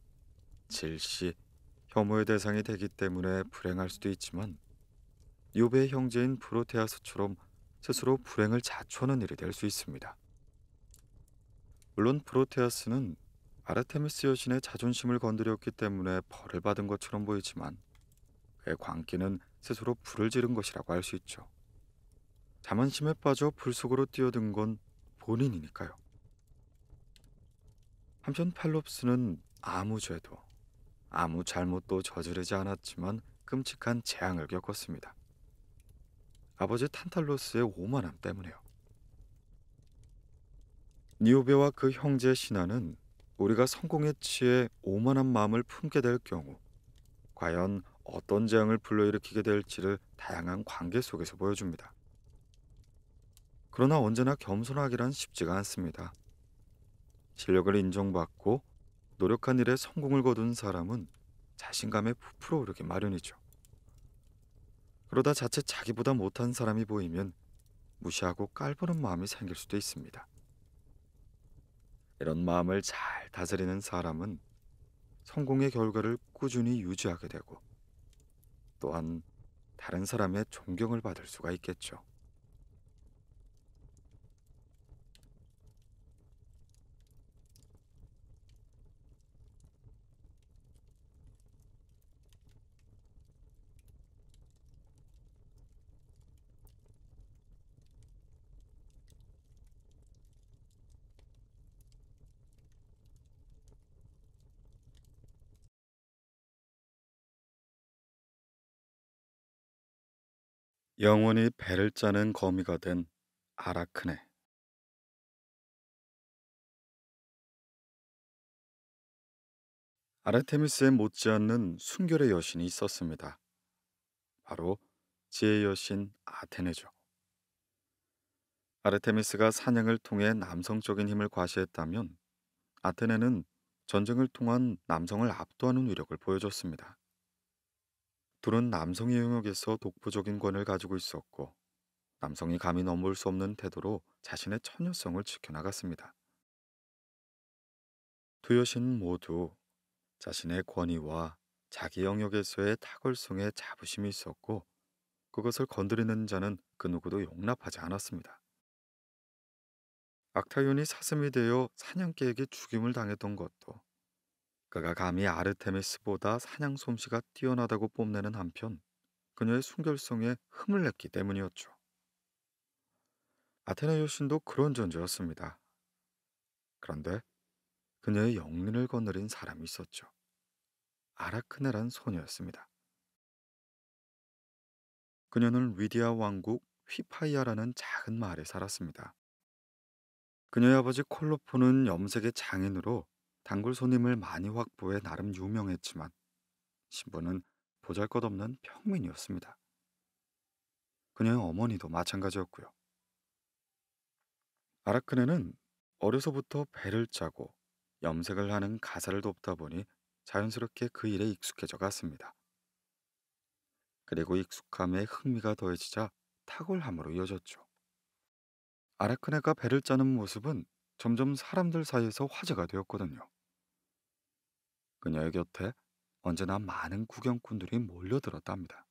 질시, 혐오의 대상이 되기 때문에 불행할 수도 있지만 요배 형제인 프로테아스처럼 스스로 불행을 자초하는 일이 될 수 있습니다. 물론 프로테아스는 아르테미스 여신의 자존심을 건드렸기 때문에 벌을 받은 것처럼 보이지만 그의 광기는 스스로 불을 지른 것이라고 할 수 있죠. 자만심에 빠져 불 속으로 뛰어든 건 본인이니까요. 한편 팔롭스는 아무 죄도 아무 잘못도 저지르지 않았지만 끔찍한 재앙을 겪었습니다. 아버지 탄탈로스의 오만함 때문에요. 니오베와 그 형제 신하는 우리가 성공에 취해 오만한 마음을 품게 될 경우 과연 어떤 재앙을 불러일으키게 될지를 다양한 관계 속에서 보여줍니다. 그러나 언제나 겸손하기란 쉽지가 않습니다. 실력을 인정받고 노력한 일에 성공을 거둔 사람은 자신감에 부풀어 오르기 마련이죠. 그러다 자체 자기보다 못한 사람이 보이면 무시하고 깔보는 마음이 생길 수도 있습니다. 이런 마음을 잘 다스리는 사람은 성공의 결과를 꾸준히 유지하게 되고 또한 다른 사람의 존경을 받을 수가 있겠죠. 영원히 배를 짜는 거미가 된 아라크네. 아르테미스에 못지않는 순결의 여신이 있었습니다. 바로 지혜 여신 아테네죠. 아르테미스가 사냥을 통해 남성적인 힘을 과시했다면 아테네는 전쟁을 통한 남성을 압도하는 위력을 보여줬습니다. 둘은 남성의 영역에서 독보적인 권을 가지고 있었고 남성이 감히 넘볼 수 없는 태도로 자신의 처녀성을 지켜나갔습니다. 두 여신 모두 자신의 권위와 자기 영역에서의 탁월성에 자부심이 있었고 그것을 건드리는 자는 그 누구도 용납하지 않았습니다. 악타윤이 사슴이 되어 사냥개에게 죽임을 당했던 것도 그가 감히 아르테미스보다 사냥 솜씨가 뛰어나다고 뽐내는 한편 그녀의 순결성에 흠을 냈기 때문이었죠. 아테네 여신도 그런 존재였습니다. 그런데 그녀의 영린을 거느린 사람이 있었죠. 아라크네란 소녀였습니다. 그녀는 위디아 왕국 휘파이아라는 작은 마을에 살았습니다. 그녀의 아버지 콜로포는 염색의 장인으로 단골 손님을 많이 확보해 나름 유명했지만 신부는 보잘것없는 평민이었습니다. 그녀의 어머니도 마찬가지였고요. 아라크네는 어려서부터 배를 짜고 염색을 하는 가사를 돕다 보니 자연스럽게 그 일에 익숙해져 갔습니다. 그리고 익숙함에 흥미가 더해지자 탁월함으로 이어졌죠. 아라크네가 배를 짜는 모습은 점점 사람들 사이에서 화제가 되었거든요. 그녀의 곁에 언제나 많은 구경꾼들이 몰려들었답니다.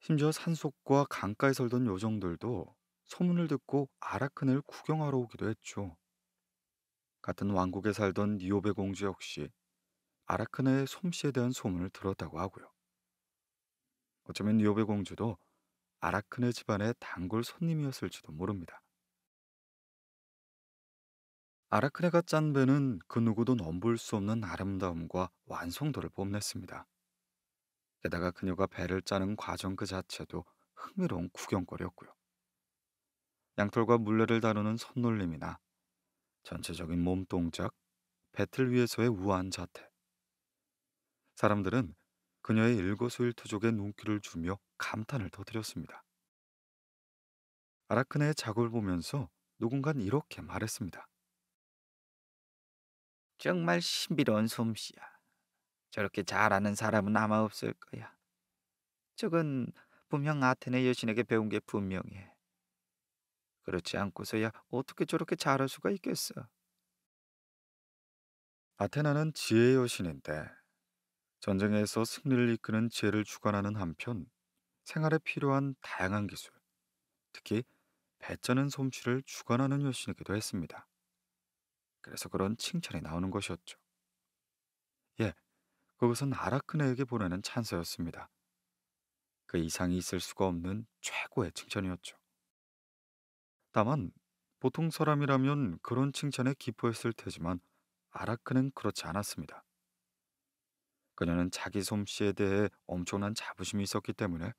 심지어 산속과 강가에 살던 요정들도 소문을 듣고 아라큰을 구경하러 오기도 했죠. 같은 왕국에 살던 니오베 공주 역시 아라크네의 솜씨에 대한 소문을 들었다고 하고요. 어쩌면 니오베 공주도 아라크네 집안의 단골 손님이었을지도 모릅니다. 아라크네가 짠 배는 그 누구도 넘볼 수 없는 아름다움과 완성도를 뽐냈습니다. 게다가 그녀가 배를 짜는 과정 그 자체도 흥미로운 구경거리였고요. 양털과 물레를 다루는 손놀림이나 전체적인 몸 동작, 배틀 위에서의 우아한 자태. 사람들은 그녀의 일거수일투족에 눈길을 주며 감탄을 터뜨렸습니다. 아라크네의 작업을 보면서 누군가 이렇게 말했습니다. 정말 신비로운 솜씨야. 저렇게 잘 아는 사람은 아마 없을 거야. 저건 분명 아테네 여신에게 배운 게 분명해. 그렇지 않고서야 어떻게 저렇게 잘할 수가 있겠어? 아테나는 지혜의 여신인데 전쟁에서 승리를 이끄는 지혜를 주관하는 한편 생활에 필요한 다양한 기술, 특히 배쩌는 솜씨를 주관하는 여신이기도 했습니다. 그래서 그런 칭찬이 나오는 것이었죠. 예, 그것은 아라크네에게 보내는 찬사였습니다그 이상이 있을 수가 없는 최고의 칭찬이었죠. 다만 보통 사람이라면 그런 칭찬에 기뻐했을 테지만 아라크는 그렇지 않았습니다. 그녀는 자기 솜씨에 대해 엄청난 자부심이 있었기 때문에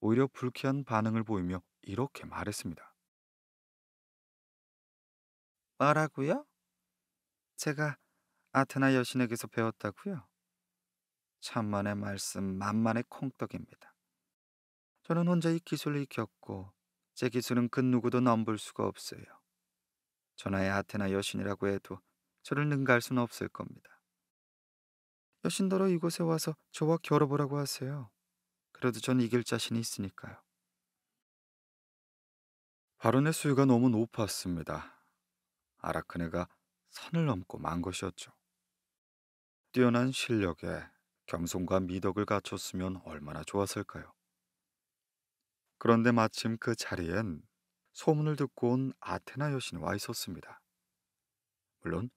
오히려 불쾌한 반응을 보이며 이렇게 말했습니다. 말하고요? 제가 아테나 여신에게서 배웠다고요? 천만의 말씀 만만의 콩떡입니다. 저는 혼자 이 기술을 익혔고 제 기술은 그 누구도 넘볼 수가 없어요. 전하의 아테나 여신이라고 해도 저를 능가할 수는 없을 겁니다. 여신더러 이곳에 와서 저와 결뤄보라고 하세요. 그래도 전 이길 자신이 있으니까요. 발언의 수위가 너무 높았습니다. 아라크네가 선을 넘고 만 것이었죠. 뛰어난 실력에 겸손과 미덕을 갖췄으면 얼마나 좋았을까요? 그런데 마침 그 자리엔 소문을 듣고 온 아테나 여신이 와 있었습니다. 물론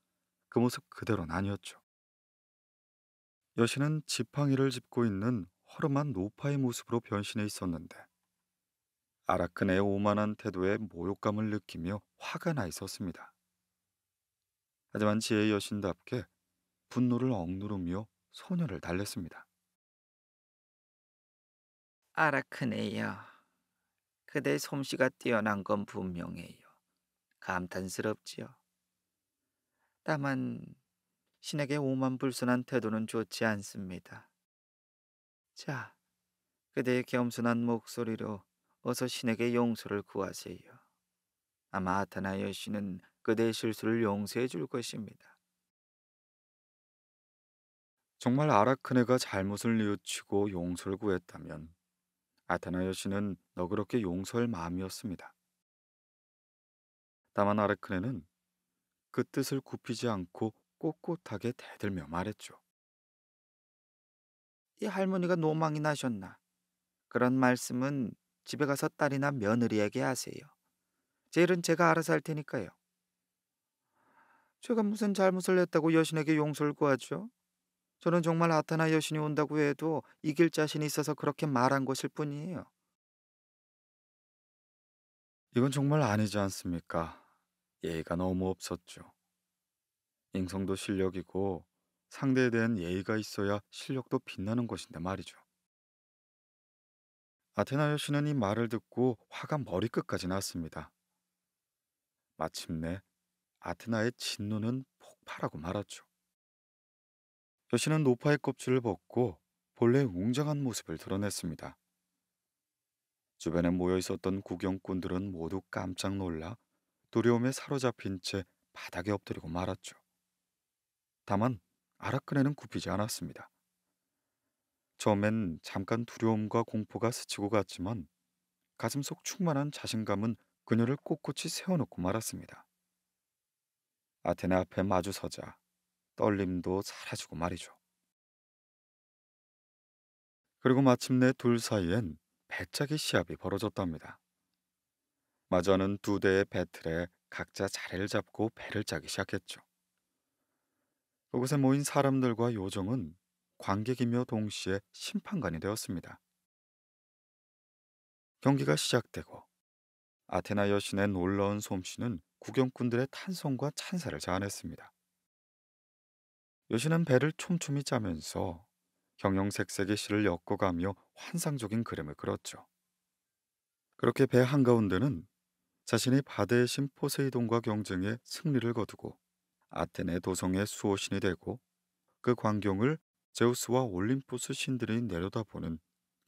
그 모습 그대로는 아니었죠. 여신은 지팡이를 짚고 있는 허름한 노파의 모습으로 변신해 있었는데 아라크네의 오만한 태도에 모욕감을 느끼며 화가 나 있었습니다. 하지만 지혜 여신답게 분노를 억누르며 소녀를 달랬습니다. 아라크네야, 그대 솜씨가 뛰어난 건 분명해요. 감탄스럽지요. 다만 신에게 오만불순한 태도는 좋지 않습니다. 자, 그대의 겸손한 목소리로 어서 신에게 용서를 구하세요. 아마 아타나 여신은 그대의 실수를 용서해 줄 것입니다. 정말 아라크네가 잘못을 뉘우치고 용서를 구했다면 아테나 여신은 너그럽게 용서할 마음이었습니다. 다만 아라크네는그 뜻을 굽히지 않고 꼿꼿하게 대들며 말했죠. 이 할머니가 노망이 나셨나? 그런 말씀은 집에 가서 딸이나 며느리에게 하세요. 제일은 제가 알아서 할 테니까요. 제가 무슨 잘못을 했다고 여신에게 용서를 구하죠? 저는 정말 아타나 여신이 온다고 해도 이길 자신이 있어서 그렇게 말한 것일 뿐이에요. 이건 정말 아니지 않습니까? 예의가 너무 없었죠. 인성도 실력이고 상대에 대한 예의가 있어야 실력도 빛나는 것인데 말이죠. 아테나 여신은 이 말을 듣고 화가 머리끝까지 났습니다. 마침내 아테나의 진노는 폭발하고 말았죠. 여신은 노파의 껍질을 벗고 본래 웅장한 모습을 드러냈습니다. 주변에 모여 있었던 구경꾼들은 모두 깜짝 놀라 두려움에 사로잡힌 채 바닥에 엎드리고 말았죠. 다만 아라크네는 굽히지 않았습니다. 처음엔 잠깐 두려움과 공포가 스치고 갔지만 가슴속 충만한 자신감은 그녀를 꼿꼿이 세워놓고 말았습니다. 아테네 앞에 마주서자 떨림도 사라지고 말이죠. 그리고 마침내 둘 사이엔 배짝이 시합이 벌어졌답니다. 마저는 두 대의 배틀에 각자 자리를 잡고 배를 짜기 시작했죠. 그곳에 모인 사람들과 요정은 관객이며 동시에 심판관이 되었습니다. 경기가 시작되고 아테나 여신의 놀라운 솜씨는 구경꾼들의 탄성과 찬사를 자아냈습니다. 여신은 배를 촘촘히 짜면서 경영색색의 실을 엮어가며 환상적인 그림을 그렸죠. 그렇게 배 한가운데는 자신이 바다의 신 포세이돈과 경쟁해 승리를 거두고 아테네 도성의 수호신이 되고 그 광경을 제우스와 올림포스 신들이 내려다보는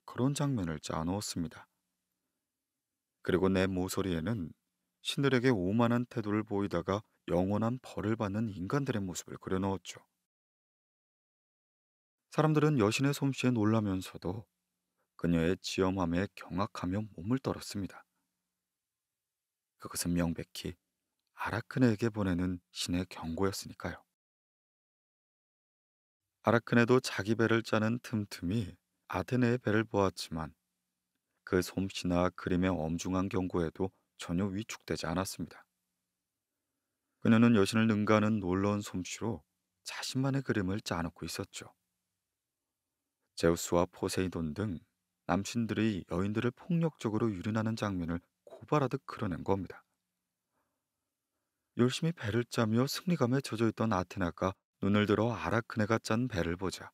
그런 장면을 짜놓았습니다. 그리고 내 모서리에는 신들에게 오만한 태도를 보이다가 영원한 벌을 받는 인간들의 모습을 그려넣었죠. 사람들은 여신의 솜씨에 놀라면서도 그녀의 지엄함에 경악하며 몸을 떨었습니다. 그것은 명백히 아라크네에게 보내는 신의 경고였으니까요. 아라크네도 자기 배를 짜는 틈틈이 아테네의 배를 보았지만 그 솜씨나 그림의 엄중한 경고에도 전혀 위축되지 않았습니다. 그녀는 여신을 능가하는 놀라운 솜씨로 자신만의 그림을 짜놓고 있었죠. 제우스와 포세이돈 등 남신들이 여인들을 폭력적으로 유린하는 장면을 고발하듯 그려낸 겁니다. 열심히 배를 짜며 승리감에 젖어있던 아테나가 눈을 들어 아라크네가 짠 배를 보자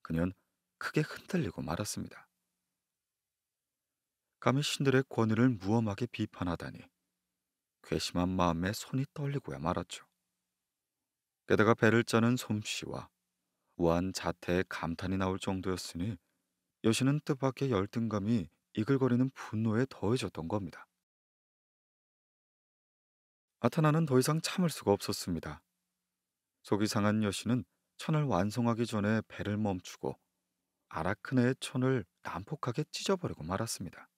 그녀는 크게 흔들리고 말았습니다. 감히 신들의 권위를 무엄하게 비판하다니 괘씸한 마음에 손이 떨리고야 말았죠. 게다가 배를 짜는 솜씨와 우한 자태에 감탄이 나올 정도였으니 여신은 뜻밖의 열등감이 이글거리는 분노에 더해졌던 겁니다. 아타나는 더 이상 참을 수가 없었습니다. 속이 상한 여신은 천을 완성하기 전에 배를 멈추고 아라크네의 천을 난폭하게 찢어버리고 말았습니다.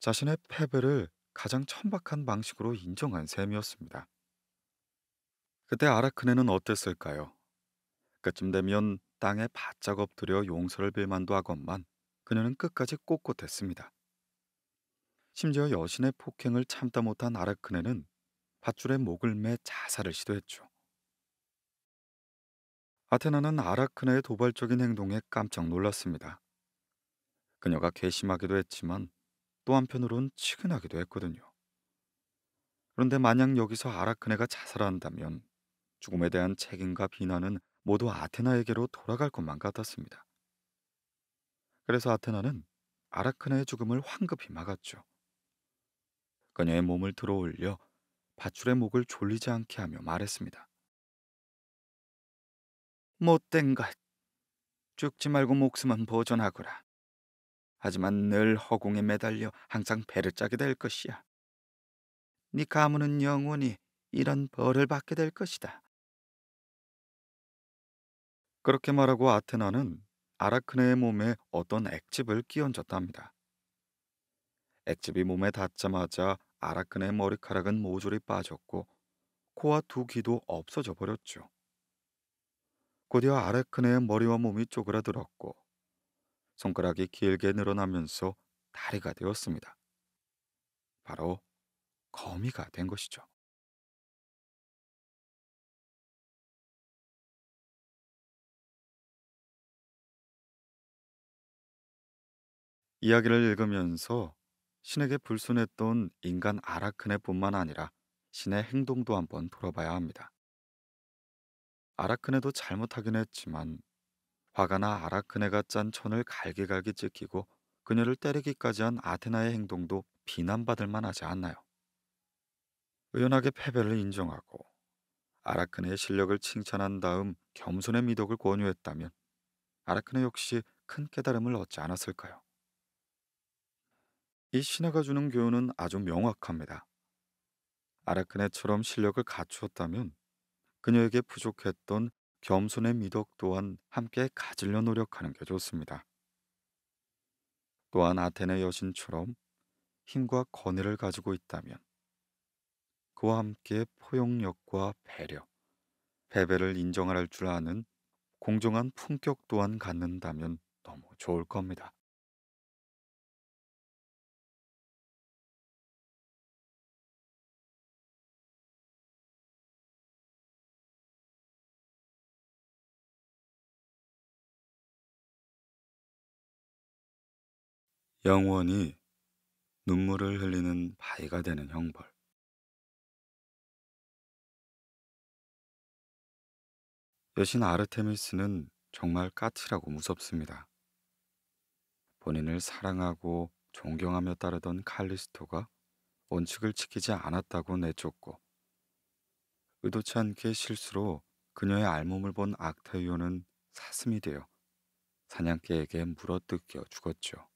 자신의 패배를 가장 천박한 방식으로 인정한 셈이었습니다. 그때 아라크네는 어땠을까요? 그쯤 되면 땅에 바짝 엎드려 용서를 빌만도 하건만 그녀는 끝까지 꼿꼿했습니다. 심지어 여신의 폭행을 참다 못한 아라크네는 밧줄에 목을 매 자살을 시도했죠. 아테나는 아라크네의 도발적인 행동에 깜짝 놀랐습니다. 그녀가 괘씸하기도 했지만 또 한편으론 치근하기도 했거든요. 그런데 만약 여기서 아라크네가 자살한다면 죽음에 대한 책임과 비난은 모두 아테나에게로 돌아갈 것만 같았습니다. 그래서 아테나는 아라크네의 죽음을 황급히 막았죠. 그녀의 몸을 들어 올려 밧줄의 목을 졸리지 않게 하며 말했습니다. 못된 것. 죽지 말고 목숨은 보존하거라. 하지만 늘 허공에 매달려 항상 배를 짜게 될 것이야. 네 가문은 영원히 이런 벌을 받게 될 것이다. 그렇게 말하고 아테나는 아라크네의 몸에 어떤 액집을 끼얹었답니다. 액집이 몸에 닿자마자 아라크네의 머리카락은 모조리 빠졌고 코와 두 귀도 없어져 버렸죠. 곧이어 아라크네의 머리와 몸이 쪼그라들었고 손가락이 길게 늘어나면서 다리가 되었습니다. 바로 거미가 된 것이죠. 이야기를 읽으면서 신에게 불순했던 인간 아라크네뿐만 아니라 신의 행동도 한번 돌아봐야 합니다. 아라크네도 잘못하긴 했지만 화가 나 아라크네가 짠 천을 갈기갈기 찢기고 그녀를 때리기까지 한 아테나의 행동도 비난받을 만하지 않나요? 의연하게 패배를 인정하고 아라크네의 실력을 칭찬한 다음 겸손의 미덕을 권유했다면 아라크네 역시 큰 깨달음을 얻지 않았을까요? 이 신화가 주는 교훈은 아주 명확합니다. 아라크네처럼 실력을 갖추었다면 그녀에게 부족했던 겸손의 미덕 또한 함께 가지려 노력하는 게 좋습니다. 또한 아테네 여신처럼 힘과 권위를 가지고 있다면 그와 함께 포용력과 배려, 패배를 인정할 줄 아는 공정한 품격 또한 갖는다면 너무 좋을 겁니다. 영원히 눈물을 흘리는 바위가 되는 형벌. 여신 아르테미스는 정말 까칠하고 무섭습니다. 본인을 사랑하고 존경하며 따르던 칼리스토가 원칙을 지키지 않았다고 내쫓고 의도치 않게 실수로 그녀의 알몸을 본 악타이오는 사슴이 되어 사냥개에게 물어뜯겨 죽었죠.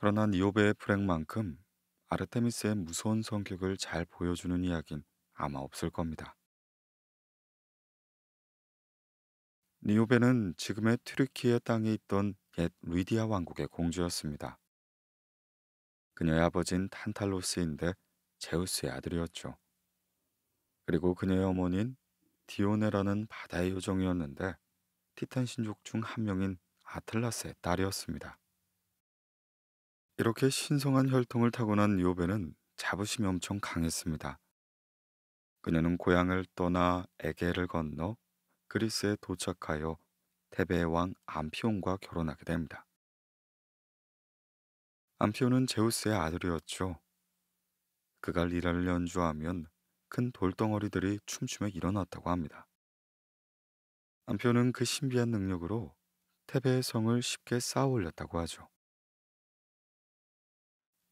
그러나 니오베의 불행만큼 아르테미스의 무서운 성격을 잘 보여주는 이야긴 아마 없을 겁니다. 니오베는 지금의 트르키의 땅에 있던 옛루디아 왕국의 공주였습니다. 그녀의 아버진 탄탈로스인데 제우스의 아들이었죠. 그리고 그녀의 어머니인 디오네라는 바다의 요정이었는데 티탄 신족 중 한 명인 아틀라스의 딸이었습니다. 이렇게 신성한 혈통을 타고난 요베는 자부심이 엄청 강했습니다. 그녀는 고향을 떠나 에게를 건너 그리스에 도착하여 테베의 왕 암피온과 결혼하게 됩니다. 암피온은 제우스의 아들이었죠. 그가 리라를 연주하면 큰 돌덩어리들이 춤추며 일어났다고 합니다. 암피온은 그 신비한 능력으로 테베의 성을 쉽게 쌓아 올렸다고 하죠.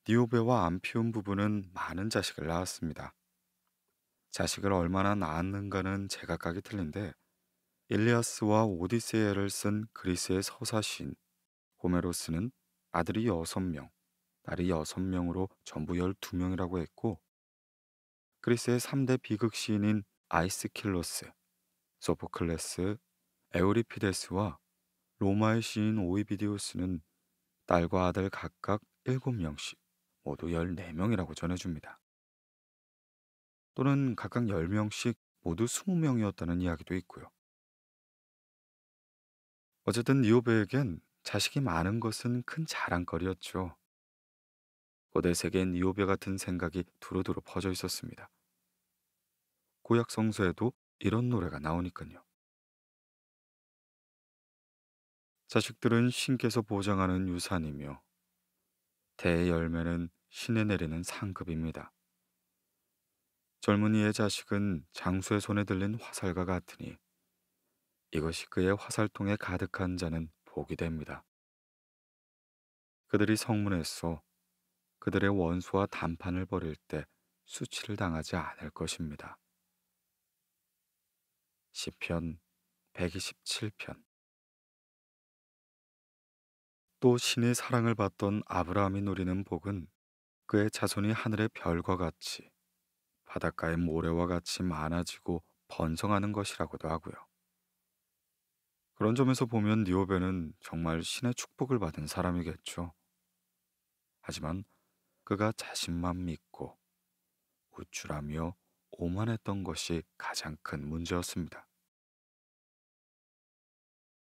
니오베와 안피온 부부는 많은 자식을 낳았습니다. 자식을 얼마나 낳았는가는 제각각이 틀린데 일리아스와 오디세이를 쓴 그리스의 서사시인 호메로스는 아들이 6명, 딸이 6명으로 전부 12명이라고 했고 그리스의 3대 비극 시인인 아이스킬로스, 소포클레스, 에우리피데스와 로마의 시인 오이비디우스는 딸과 아들 각각 7명씩 모두 14명이라고 전해줍니다. 또는 각각 10명씩 모두 20명이었다는 이야기도 있고요. 어쨌든 이오베에겐 자식이 많은 것은 큰 자랑거리였죠. 고대 세계엔 이오베 같은 생각이 두루두루 퍼져 있었습니다. 고약 성서에도 이런 노래가 나오니깐요. 자식들은 신께서 보장하는 유산이며 대 열매는 신에 내리는 상급입니다. 젊은이의 자식은 장수의 손에 들린 화살과 같으니 이것이 그의 화살통에 가득한 자는 복이 됩니다. 그들이 성문에서 그들의 원수와 담판을 벌일 때 수치를 당하지 않을 것입니다. 시편 127편 또 신의 사랑을 받던 아브라함이 누리는 복은 그의 자손이 하늘의 별과 같이 바닷가의 모래와 같이 많아지고 번성하는 것이라고도 하고요. 그런 점에서 보면 니오베는 정말 신의 축복을 받은 사람이겠죠. 하지만 그가 자신만 믿고 우쭐하며 오만했던 것이 가장 큰 문제였습니다.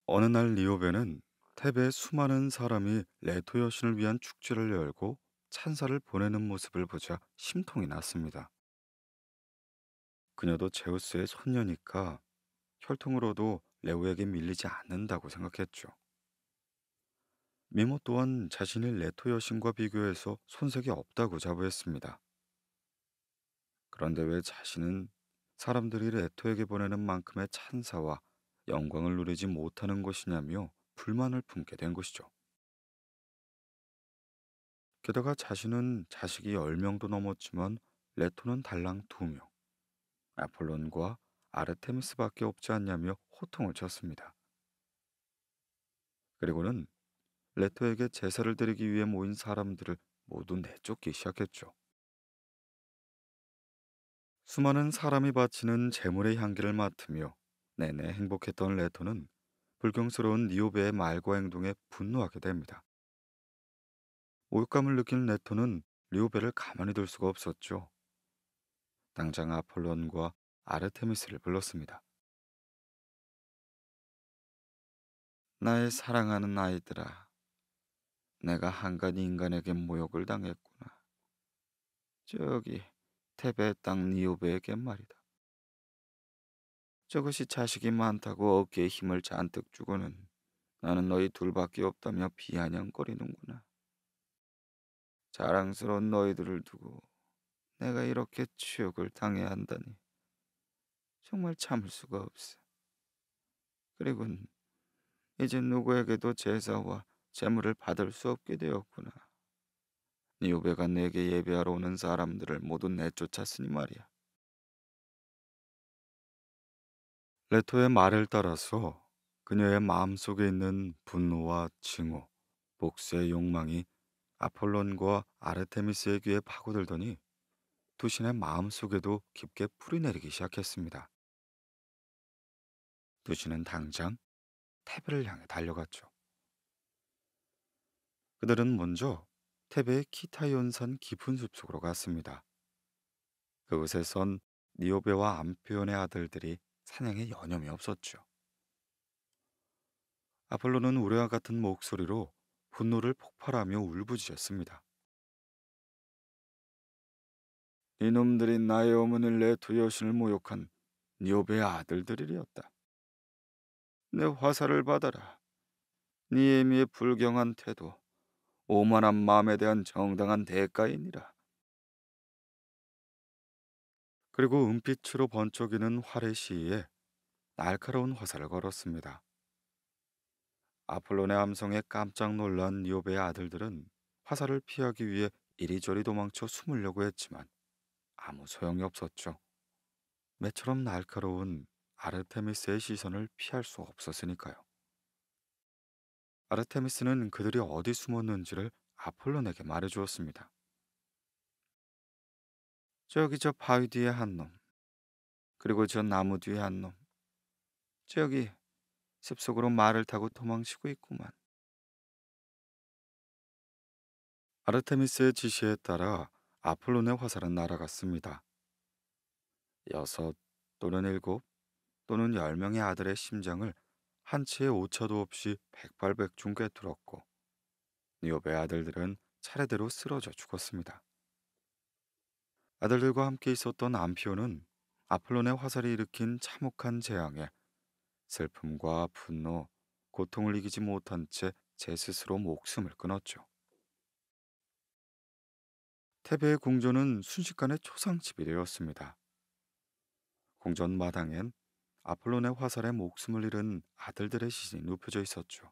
어느 날 니오베는 탭베 수많은 사람이 레토 여신을 위한 축제를 열고 찬사를 보내는 모습을 보자 심통이 났습니다. 그녀도 제우스의 손녀니까 혈통으로도 레오에게 밀리지 않는다고 생각했죠. 미모 또한 자신이 레토 여신과 비교해서 손색이 없다고 자부했습니다. 그런데 왜 자신은 사람들이 레토에게 보내는 만큼의 찬사와 영광을 누리지 못하는 것이냐며 불만을 품게 된 것이죠. 게다가 자신은 자식이 10명도 넘었지만 레토는 달랑 2명, 아폴론과 아르테미스밖에 없지 않냐며 호통을 쳤습니다. 그리고는 레토에게 제사를 드리기 위해 모인 사람들을 모두 내쫓기 시작했죠. 수많은 사람이 바치는 재물의 향기를 맡으며 내내 행복했던 레토는 불경스러운 니오베의 말과 행동에 분노하게 됩니다. 올감을 느낀 네토는 리오베를 가만히 둘 수가 없었죠. 당장 아폴론과 아르테미스를 불렀습니다. 나의 사랑하는 아이들아, 내가 한가지 인간에게 모욕을 당했구나. 저기 테베 땅리오베에게 말이다. 저것이 자식이 많다고 어깨에 힘을 잔뜩 주고는 나는 너희 둘밖에 없다며 비아냥거리는구나. 자랑스러운 너희들을 두고 내가 이렇게 취욕을 당해야 한다니 정말 참을 수가 없어. 그리고는 이제 누구에게도 제사와 재물을 받을 수 없게 되었구나. 오배가 네 내게 예배하러 오는 사람들을 모두 내쫓았으니 말이야. 레토의 말을 따라서 그녀의 마음속에 있는 분노와 증오, 복수의 욕망이 아폴론과 아르테미스의 귀에 파고들더니 두 신의 마음속에도 깊게 풀이 내리기 시작했습니다. 두 신은 당장 태베를 향해 달려갔죠. 그들은 먼저 태베의 키타이온산 깊은 숲속으로 갔습니다. 그곳에선 니오베와 암표현의 아들들이 사냥에 여념이 없었죠. 아폴로는 우레와 같은 목소리로 분노를 폭발하며 울부짖었습니다. 이놈들이 나의 어머니를 내 두 여신을 모욕한 요배의 아들들이었다. 내 화살을 받아라. 네 애미의 불경한 태도, 오만한 마음에 대한 정당한 대가이니라. 그리고 은빛으로 번쩍이는 활의 시위에 날카로운 화살을 걸었습니다. 아폴론의 함성에 깜짝 놀란 요베의 아들들은 화살을 피하기 위해 이리저리 도망쳐 숨으려고 했지만 아무 소용이 없었죠. 매처럼 날카로운 아르테미스의 시선을 피할 수 없었으니까요. 아르테미스는 그들이 어디 숨었는지를 아폴론에게 말해주었습니다. 저기 저 바위 뒤에 한 놈, 그리고 저 나무 뒤에 한 놈, 저기 숲속으로 말을 타고 도망치고 있구만. 아르테미스의 지시에 따라 아폴론의 화살은 날아갔습니다. 여섯 또는 일곱 또는 열 명의 아들의 심장을 한 치의 오차도 없이 백발백중 꿰뚫었고 니옵의 아들들은 차례대로 쓰러져 죽었습니다. 아들들과 함께 있었던 암피오는 아폴론의 화살이 일으킨 참혹한 재앙에 슬픔과 분노, 고통을 이기지 못한 채 제 스스로 목숨을 끊었죠. 태베의 궁전은 순식간에 초상집이 되었습니다. 궁전 마당엔 아폴론의 화살에 목숨을 잃은 아들들의 시신이 눕혀져 있었죠.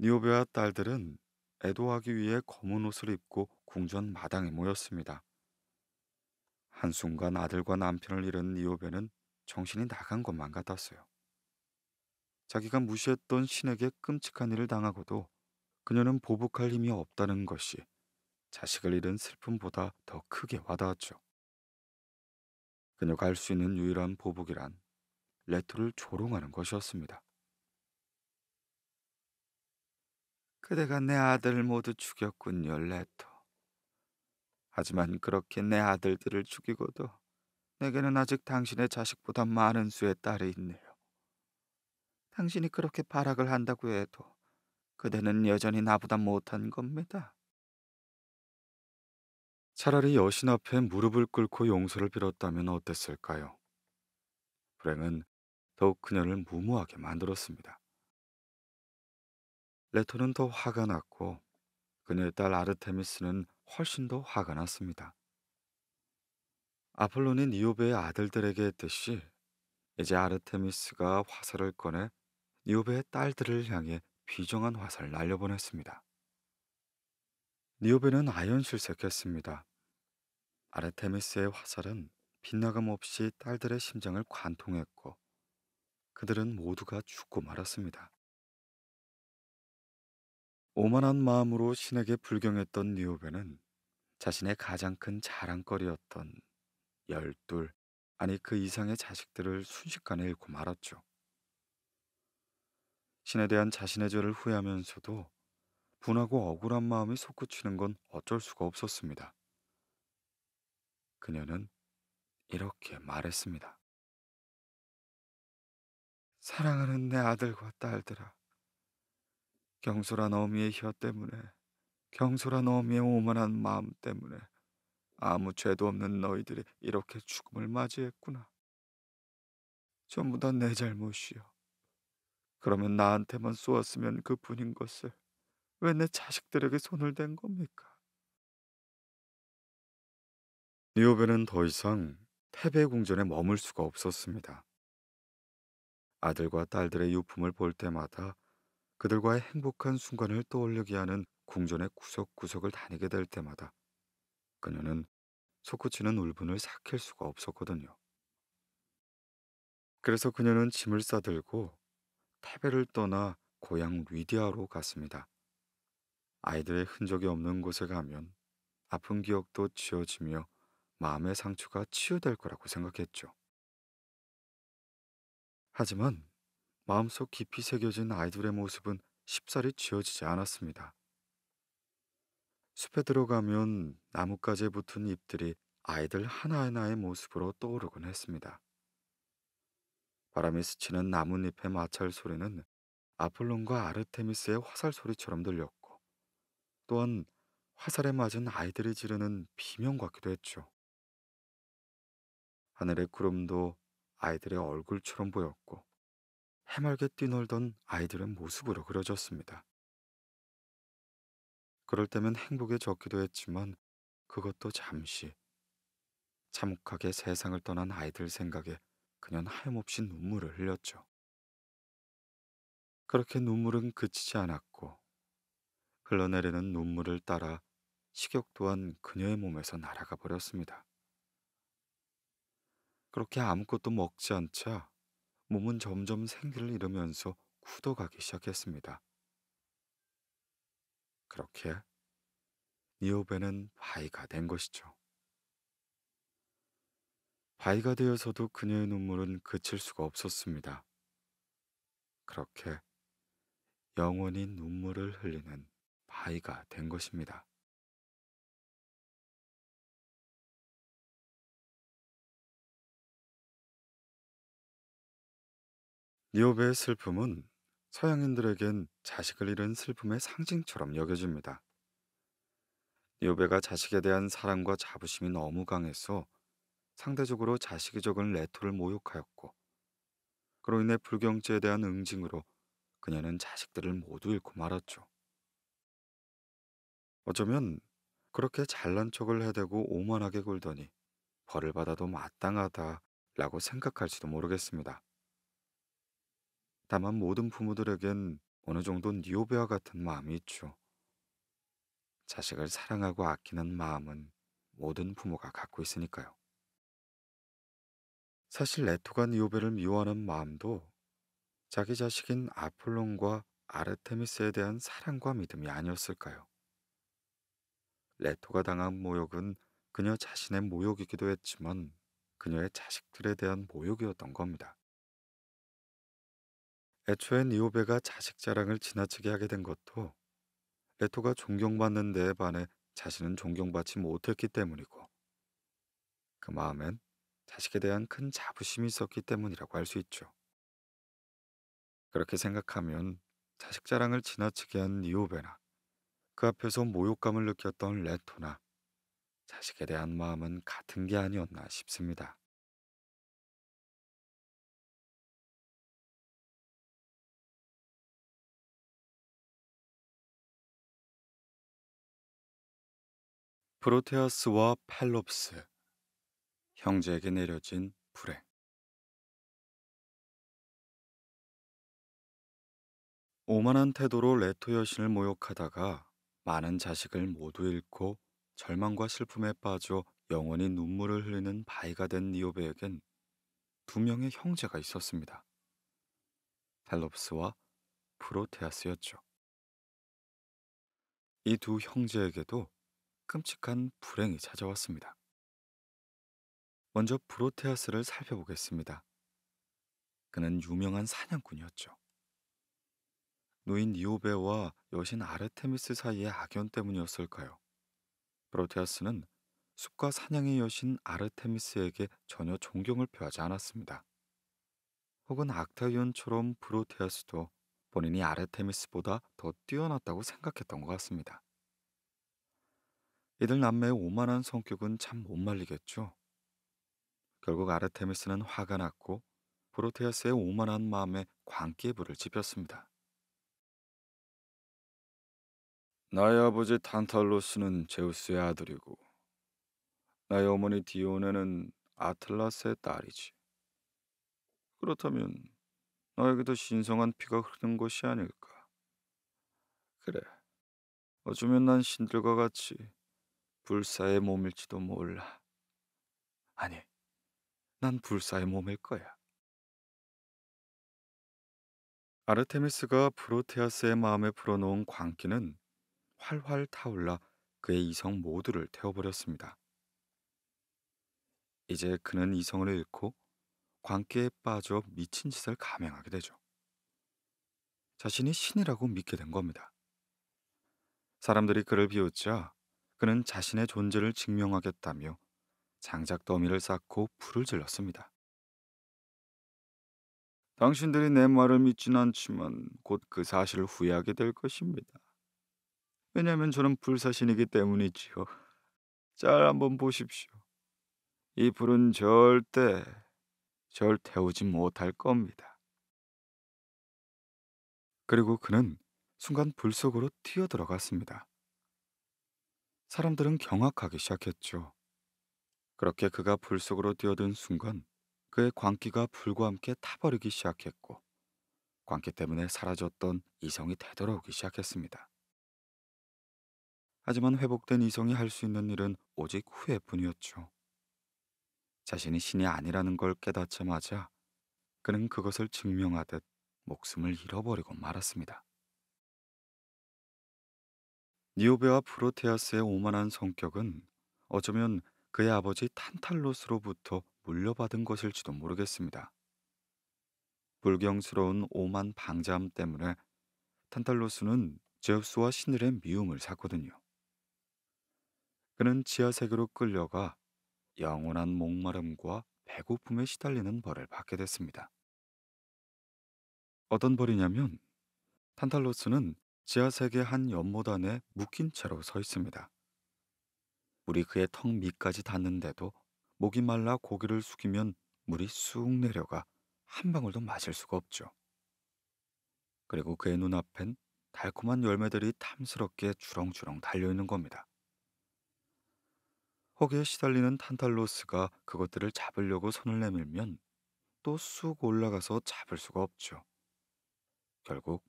니오베와 딸들은 애도하기 위해 검은 옷을 입고 궁전 마당에 모였습니다. 한순간 아들과 남편을 잃은 니오베는 정신이 나간 것만 같았어요. 자기가 무시했던 신에게 끔찍한 일을 당하고도 그녀는 보복할 힘이 없다는 것이 자식을 잃은 슬픔보다 더 크게 와닿았죠. 그녀가 할 수 있는 유일한 보복이란 레토를 조롱하는 것이었습니다. 그대가 내아들 모두 죽였군요, 레토. 하지만 그렇게 내 아들들을 죽이고도 내게는 아직 당신의 자식보다 많은 수의 딸이 있네요. 당신이 그렇게 발악을 한다고 해도 그대는 여전히 나보다 못한 겁니다. 차라리 여신 앞에 무릎을 꿇고 용서를 빌었다면 어땠을까요? 불행은 더욱 그녀를 무모하게 만들었습니다. 레토는 더 화가 났고 그녀의 딸 아르테미스는 훨씬 더 화가 났습니다. 아폴론는 니오베의 아들들에게 했듯이 이제 아르테미스가 화살을 꺼내 니오베의 딸들을 향해 비정한 화살을 날려보냈습니다. 니오베는 아연실색했습니다. 아르테미스의 화살은 빛나감 없이 딸들의 심장을 관통했고 그들은 모두가 죽고 말았습니다. 오만한 마음으로 신에게 불경했던 니오베는 자신의 가장 큰 자랑거리였던 열둘, 아니 그 이상의 자식들을 순식간에 잃고 말았죠. 신에 대한 자신의 죄를 후회하면서도 분하고 억울한 마음이 솟구치는 건 어쩔 수가 없었습니다. 그녀는 이렇게 말했습니다. 사랑하는 내 아들과 딸들아, 경솔한 어미의 혀 때문에, 경솔한 어미의 오만한 마음 때문에 아무 죄도 없는 너희들이 이렇게 죽음을 맞이했구나. 전부 다 내 잘못이요. 그러면 나한테만 쏘았으면 그뿐인 것을 왜 내 자식들에게 손을 댄 겁니까? 니오베는 더 이상 태베 궁전에 머물 수가 없었습니다. 아들과 딸들의 유품을 볼 때마다 그들과의 행복한 순간을 떠올리게 하는 궁전의 구석구석을 다니게 될 때마다 그녀는 솟구치는 울분을 삭힐 수가 없었거든요. 그래서 그녀는 짐을 싸들고 태베를 떠나 고향 위디아로 갔습니다. 아이들의 흔적이 없는 곳에 가면 아픈 기억도 지워지며 마음의 상처가 치유될 거라고 생각했죠. 하지만 마음속 깊이 새겨진 아이들의 모습은 쉽사리 지워지지 않았습니다. 숲에 들어가면 나뭇가지에 붙은 잎들이 아이들 하나하나의 모습으로 떠오르곤 했습니다. 바람이 스치는 나뭇잎의 마찰 소리는 아폴론과 아르테미스의 화살 소리처럼 들렸고, 또한 화살에 맞은 아이들이 지르는 비명 같기도 했죠. 하늘의 구름도 아이들의 얼굴처럼 보였고, 해맑게 뛰놀던 아이들의 모습으로 그려졌습니다. 그럴 때면 행복에 적기도 했지만 그것도 잠시. 참혹하게 세상을 떠난 아이들 생각에 그녀는 하염없이 눈물을 흘렸죠. 그렇게 눈물은 그치지 않았고 흘러내리는 눈물을 따라 식욕 또한 그녀의 몸에서 날아가 버렸습니다. 그렇게 아무것도 먹지 않자 몸은 점점 생기를 잃으면서 굳어가기 시작했습니다. 그렇게 니오베는 바위가 된 것이죠. 바위가 되어서도 그녀의 눈물은 그칠 수가 없었습니다. 그렇게 영원히 눈물을 흘리는 바위가 된 것입니다. 니오베의 슬픔은 서양인들에겐 자식을 잃은 슬픔의 상징처럼 여겨집니다. 요배가 자식에 대한 사랑과 자부심이 너무 강해서 상대적으로 자식이 적은 레토를 모욕하였고 그로 인해 불경죄에 대한 응징으로 그녀는 자식들을 모두 잃고 말았죠. 어쩌면 그렇게 잘난 척을 해대고 오만하게 굴더니 벌을 받아도 마땅하다라고 생각할지도 모르겠습니다. 다만 모든 부모들에겐 어느 정도 니오베와 같은 마음이 있죠. 자식을 사랑하고 아끼는 마음은 모든 부모가 갖고 있으니까요. 사실 레토가 니오베를 미워하는 마음도 자기 자식인 아폴론과 아르테미스에 대한 사랑과 믿음이 아니었을까요? 레토가 당한 모욕은 그녀 자신의 모욕이기도 했지만 그녀의 자식들에 대한 모욕이었던 겁니다. 애초엔 이오베가 자식 자랑을 지나치게 하게 된 것도 레토가 존경받는 데에 반해 자신은 존경받지 못했기 때문이고 그 마음엔 자식에 대한 큰 자부심이 있었기 때문이라고 할 수 있죠. 그렇게 생각하면 자식 자랑을 지나치게 한 이오베나 그 앞에서 모욕감을 느꼈던 레토나 자식에 대한 마음은 같은 게 아니었나 싶습니다. 프로테아스와 팔롭스 형제에게 내려진 불행 오만한 태도로 레토 여신을 모욕하다가 많은 자식을 모두 잃고 절망과 슬픔에 빠져 영원히 눈물을 흘리는 바위가 된 니오베에겐 두 명의 형제가 있었습니다. 펠롭스와 프로테아스였죠. 이 두 형제에게도 끔찍한 불행이 찾아왔습니다. 먼저 브로테아스를 살펴보겠습니다. 그는 유명한 사냥꾼이었죠. 노인 니오베와 여신 아르테미스 사이의 악연 때문이었을까요? 브로테아스는 숲과 사냥의 여신 아르테미스에게 전혀 존경을 표하지 않았습니다. 혹은 악타이온처럼 브로테아스도 본인이 아르테미스보다 더 뛰어났다고 생각했던 것 같습니다. 이들 남매의 오만한 성격은 참 못 말리겠죠. 결국 아르테미스는 화가 났고 프로테아스의 오만한 마음에 광기부를집혔습니다 나의 아버지 탄탈로스는 제우스의 아들이고 나의 어머니 디오네는 아틀라스의 딸이지. 그렇다면 너에게도 신성한 피가 흐르는 것이 아닐까? 그래. 어쩌면 난 신들과 같이 불사의 몸일지도 몰라. 아니, 난 불사의 몸일 거야. 아르테미스가 프로테아스의 마음에 불어놓은 광기는 활활 타올라 그의 이성 모두를 태워버렸습니다. 이제 그는 이성을 잃고 광기에 빠져 미친 짓을 감행하게 되죠. 자신이 신이라고 믿게 된 겁니다. 사람들이 그를 비웃자 그는 자신의 존재를 증명하겠다며 장작 더미를 쌓고 불을 질렀습니다. 당신들이 내 말을 믿진 않지만 곧 그 사실을 후회하게 될 것입니다. 왜냐하면 저는 불사신이기 때문이지요. 잘 한번 보십시오. 이 불은 절대 절 태우지 못할 겁니다. 그리고 그는 순간 불 속으로 튀어들어갔습니다. 사람들은 경악하기 시작했죠. 그렇게 그가 불 속으로 뛰어든 순간 그의 광기가 불과 함께 타버리기 시작했고 광기 때문에 사라졌던 이성이 되돌아오기 시작했습니다. 하지만 회복된 이성이 할 수 있는 일은 오직 후회뿐이었죠. 자신이 신이 아니라는 걸 깨닫자마자 그는 그것을 증명하듯 목숨을 잃어버리고 말았습니다. 니오베와 프로테아스의 오만한 성격은 어쩌면 그의 아버지 탄탈로스로부터 물려받은 것일지도 모르겠습니다. 불경스러운 오만 방자함 때문에 탄탈로스는 제우스와 신들의 미움을 샀거든요. 그는 지하 세계로 끌려가 영원한 목마름과 배고픔에 시달리는 벌을 받게 됐습니다. 어떤 벌이냐면 탄탈로스는 지하색의 한 연못안에 묶인 채로 서 있습니다. 물이 그의 턱 밑까지 닿는데도 목이 말라 고개를 숙이면 물이 쑥 내려가 한 방울도 마실 수가 없죠. 그리고 그의 눈앞엔 달콤한 열매들이 탐스럽게 주렁주렁 달려있는 겁니다. 허기에 시달리는 탄탈로스가 그것들을 잡으려고 손을 내밀면 또 쑥 올라가서 잡을 수가 없죠. 결국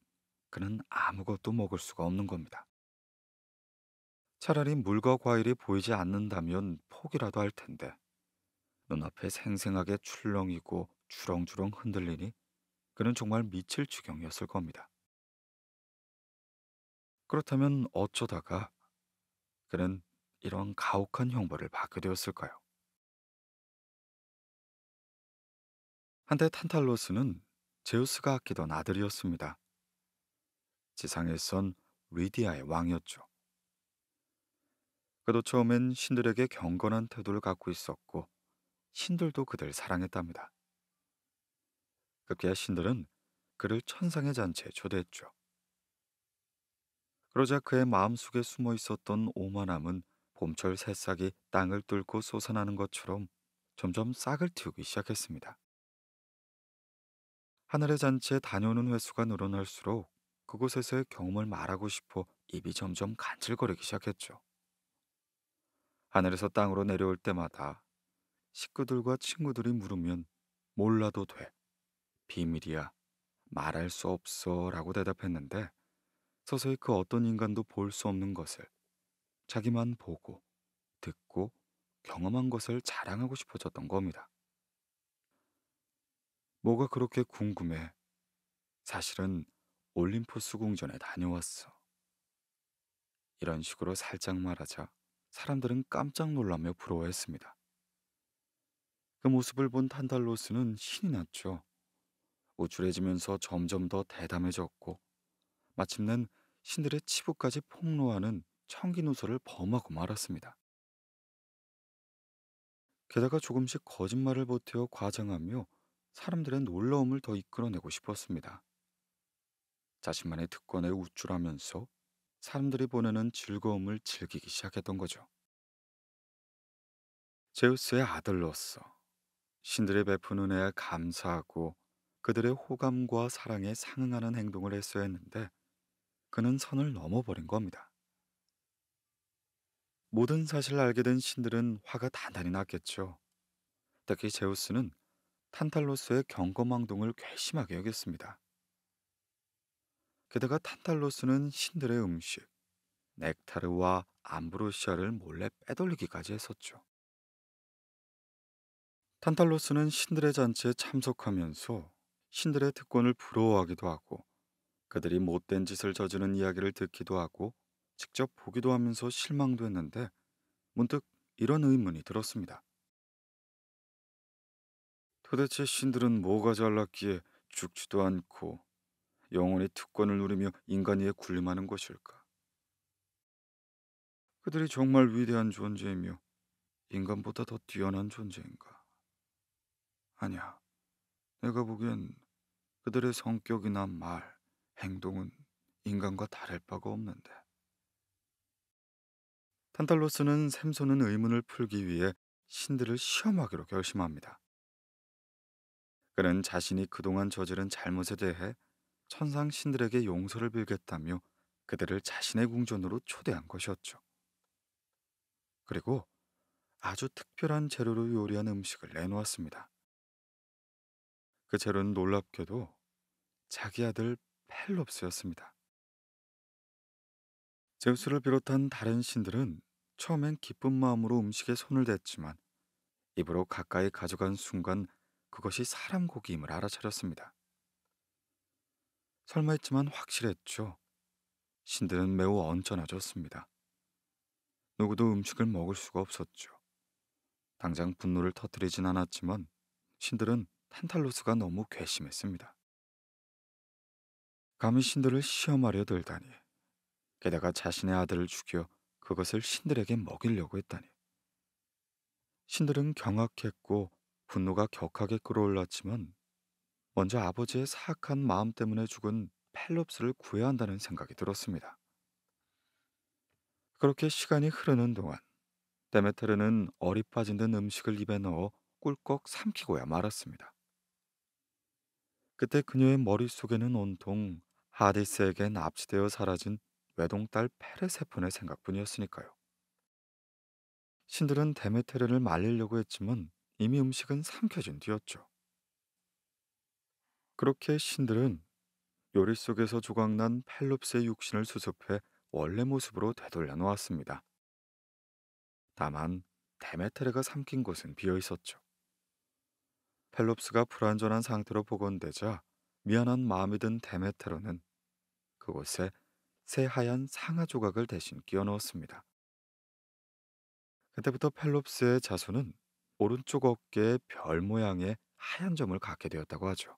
그는 아무것도 먹을 수가 없는 겁니다. 차라리 물과 과일이 보이지 않는다면 포기라도 할 텐데 눈앞에 생생하게 출렁이고 주렁주렁 흔들리니 그는 정말 미칠 지경이었을 겁니다. 그렇다면 어쩌다가 그는 이런 가혹한 형벌을 받게 되었을까요? 한때 탄탈로스는 제우스가 아끼던 아들이었습니다. 지상에선 리디아의 왕이었죠. 그도 처음엔 신들에게 경건한 태도를 갖고 있었고 신들도 그들 사랑했답니다. 급기야 신들은 그를 천상의 잔치에 초대했죠. 그러자 그의 마음속에 숨어 있었던 오만함은 봄철 새싹이 땅을 뚫고 솟아나는 것처럼 점점 싹을 틔우기 시작했습니다. 하늘의 잔치에 다녀오는 횟수가 늘어날수록 그곳에서의 경험을 말하고 싶어 입이 점점 간질거리기 시작했죠. 하늘에서 땅으로 내려올 때마다 식구들과 친구들이 물으면 몰라도 돼. 비밀이야. 말할 수 없어. 라고 대답했는데 서서히 그 어떤 인간도 볼 수 없는 것을 자기만 보고 듣고 경험한 것을 자랑하고 싶어졌던 겁니다. 뭐가 그렇게 궁금해? 사실은 올림포스 궁전에 다녀왔어. 이런 식으로 살짝 말하자 사람들은 깜짝 놀라며 부러워했습니다. 그 모습을 본 탄달로스는 신이 났죠. 우쭐해지면서 점점 더 대담해졌고 마침낸 신들의 치부까지 폭로하는 청기노설을 범하고 말았습니다. 게다가 조금씩 거짓말을 보태어 과장하며 사람들의 놀라움을 더 이끌어내고 싶었습니다. 자신만의 특권에 우쭐하면서 사람들이 보내는 즐거움을 즐기기 시작했던 거죠. 제우스의 아들로서 신들이 베푸는 애에 감사하고 그들의 호감과 사랑에 상응하는 행동을 했어야 했는데 그는 선을 넘어버린 겁니다. 모든 사실을 알게 된 신들은 화가 단단히 났겠죠. 특히 제우스는 탄탈로스의 경거망동을 괘씸하게 여겼습니다. 게다가 탄탈로스는 신들의 음식, 넥타르와 암브로시아를 몰래 빼돌리기까지 했었죠. 탄탈로스는 신들의 잔치에 참석하면서 신들의 특권을 부러워하기도 하고 그들이 못된 짓을 저지른 이야기를 듣기도 하고 직접 보기도 하면서 실망도 했는데 문득 이런 의문이 들었습니다. 도대체 신들은 뭐가 잘났기에 죽지도 않고 영혼의 특권을 누리며 인간위에 군림하는 것일까? 그들이 정말 위대한 존재이며 인간보다 더 뛰어난 존재인가? 아니야. 내가 보기엔 그들의 성격이나 말, 행동은 인간과 다를 바가 없는데. 탄탈로스는 샘소는 의문을 풀기 위해 신들을 시험하기로 결심합니다. 그는 자신이 그동안 저지른 잘못에 대해 천상 신들에게 용서를 빌겠다며 그들을 자신의 궁전으로 초대한 것이었죠. 그리고 아주 특별한 재료로 요리한 음식을 내놓았습니다. 그 재료는 놀랍게도 자기 아들 펠롭스였습니다. 제우스를 비롯한 다른 신들은 처음엔 기쁜 마음으로 음식에 손을 댔지만 입으로 가까이 가져간 순간 그것이 사람 고기임을 알아차렸습니다. 설마했지만 확실했죠. 신들은 매우 언짢아졌습니다. 누구도 음식을 먹을 수가 없었죠. 당장 분노를 터뜨리진 않았지만 신들은 탄탈로스가 너무 괘씸했습니다. 감히 신들을 시험하려 들다니. 게다가 자신의 아들을 죽여 그것을 신들에게 먹이려고 했다니. 신들은 경악했고 분노가 격하게 끌어올랐지만 먼저 아버지의 사악한 마음 때문에 죽은 펠롭스를 구해야 한다는 생각이 들었습니다. 그렇게 시간이 흐르는 동안 데메테르는 어리 빠진 듯 음식을 입에 넣어 꿀꺽 삼키고야 말았습니다. 그때 그녀의 머릿속에는 온통 하디스에게 납치되어 사라진 외동딸 페르세폰의 생각뿐이었으니까요. 신들은 데메테르를 말리려고 했지만 이미 음식은 삼켜진 뒤였죠. 그렇게 신들은 요리 속에서 조각난 펠롭스의 육신을 수습해 원래 모습으로 되돌려 놓았습니다. 다만 데메테르가 삼킨 곳은 비어 있었죠. 펠롭스가 불완전한 상태로 복원되자 미안한 마음이 든 데메테르는 그곳에 새하얀 상아 조각을 대신 끼워 넣었습니다. 그때부터 펠롭스의 자수는 오른쪽 어깨에 별 모양의 하얀 점을 갖게 되었다고 하죠.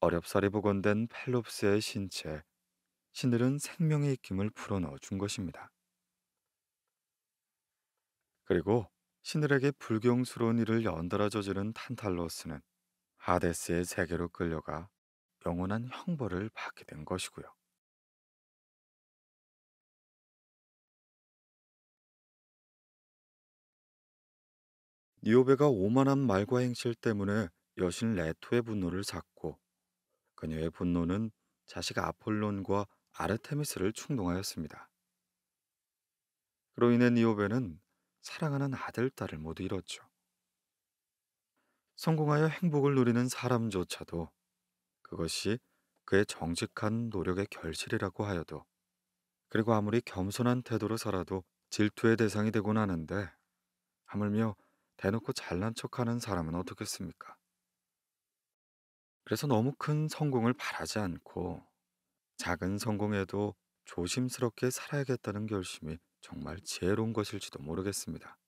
어렵사리 복원된 펠롭스의 신체, 신들은 생명의 입김을 풀어넣어준 것입니다. 그리고 신들에게 불경스러운 일을 연달아 저지른 탄탈로스는 하데스의 세계로 끌려가 영원한 형벌을 받게 된 것이고요. 니오베가 오만한 말과 행실 때문에 여신 레토의 분노를 샀고 그녀의 분노는 자식 아폴론과 아르테미스를 충동하였습니다. 그로 인해 니오베는 사랑하는 아들, 딸을 모두 잃었죠. 성공하여 행복을 누리는 사람조차도 그것이 그의 정직한 노력의 결실이라고 하여도 그리고 아무리 겸손한 태도로 살아도 질투의 대상이 되곤 하는데 하물며 대놓고 잘난 척하는 사람은 어떻겠습니까? 그래서 너무 큰 성공을 바라지 않고 작은 성공에도 조심스럽게 살아야겠다는 결심이 정말 지혜로운 것일지도 모르겠습니다.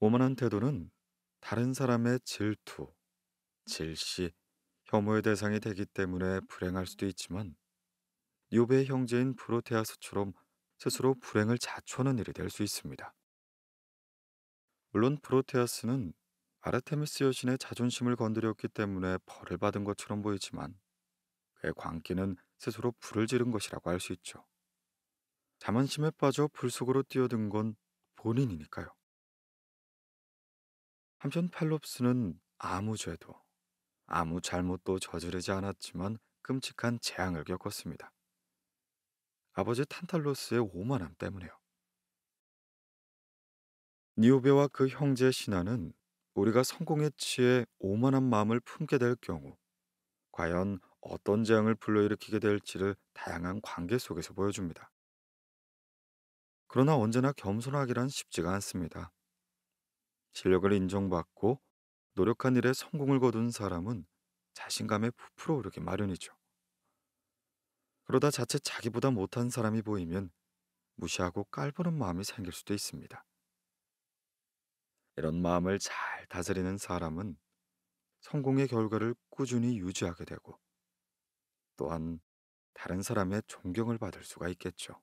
오만한 태도는 다른 사람의 질투, 질시, 혐오의 대상이 되기 때문에 불행할 수도 있지만 요배의 형제인 프로테아스처럼 스스로 불행을 자초하는 일이 될 수 있습니다. 물론 프로테아스는 아르테미스 여신의 자존심을 건드렸기 때문에 벌을 받은 것처럼 보이지만 그의 광기는 스스로 불을 지른 것이라고 할 수 있죠. 자만심에 빠져 불 속으로 뛰어든 건 본인이니까요. 한편 팔롭스는 아무 죄도, 아무 잘못도 저지르지 않았지만 끔찍한 재앙을 겪었습니다. 아버지 탄탈로스의 오만함 때문에요. 니오베와 그 형제 신하는 우리가 성공에 취해 오만한 마음을 품게 될 경우, 과연 어떤 재앙을 불러일으키게 될지를 다양한 관계 속에서 보여줍니다. 그러나 언제나 겸손하기란 쉽지가 않습니다. 실력을 인정받고 노력한 일에 성공을 거둔 사람은 자신감에 부풀어 오르기 마련이죠. 그러다 자체 자기보다 못한 사람이 보이면 무시하고 깔보는 마음이 생길 수도 있습니다. 이런 마음을 잘 다스리는 사람은 성공의 결과를 꾸준히 유지하게 되고 또한 다른 사람의 존경을 받을 수가 있겠죠.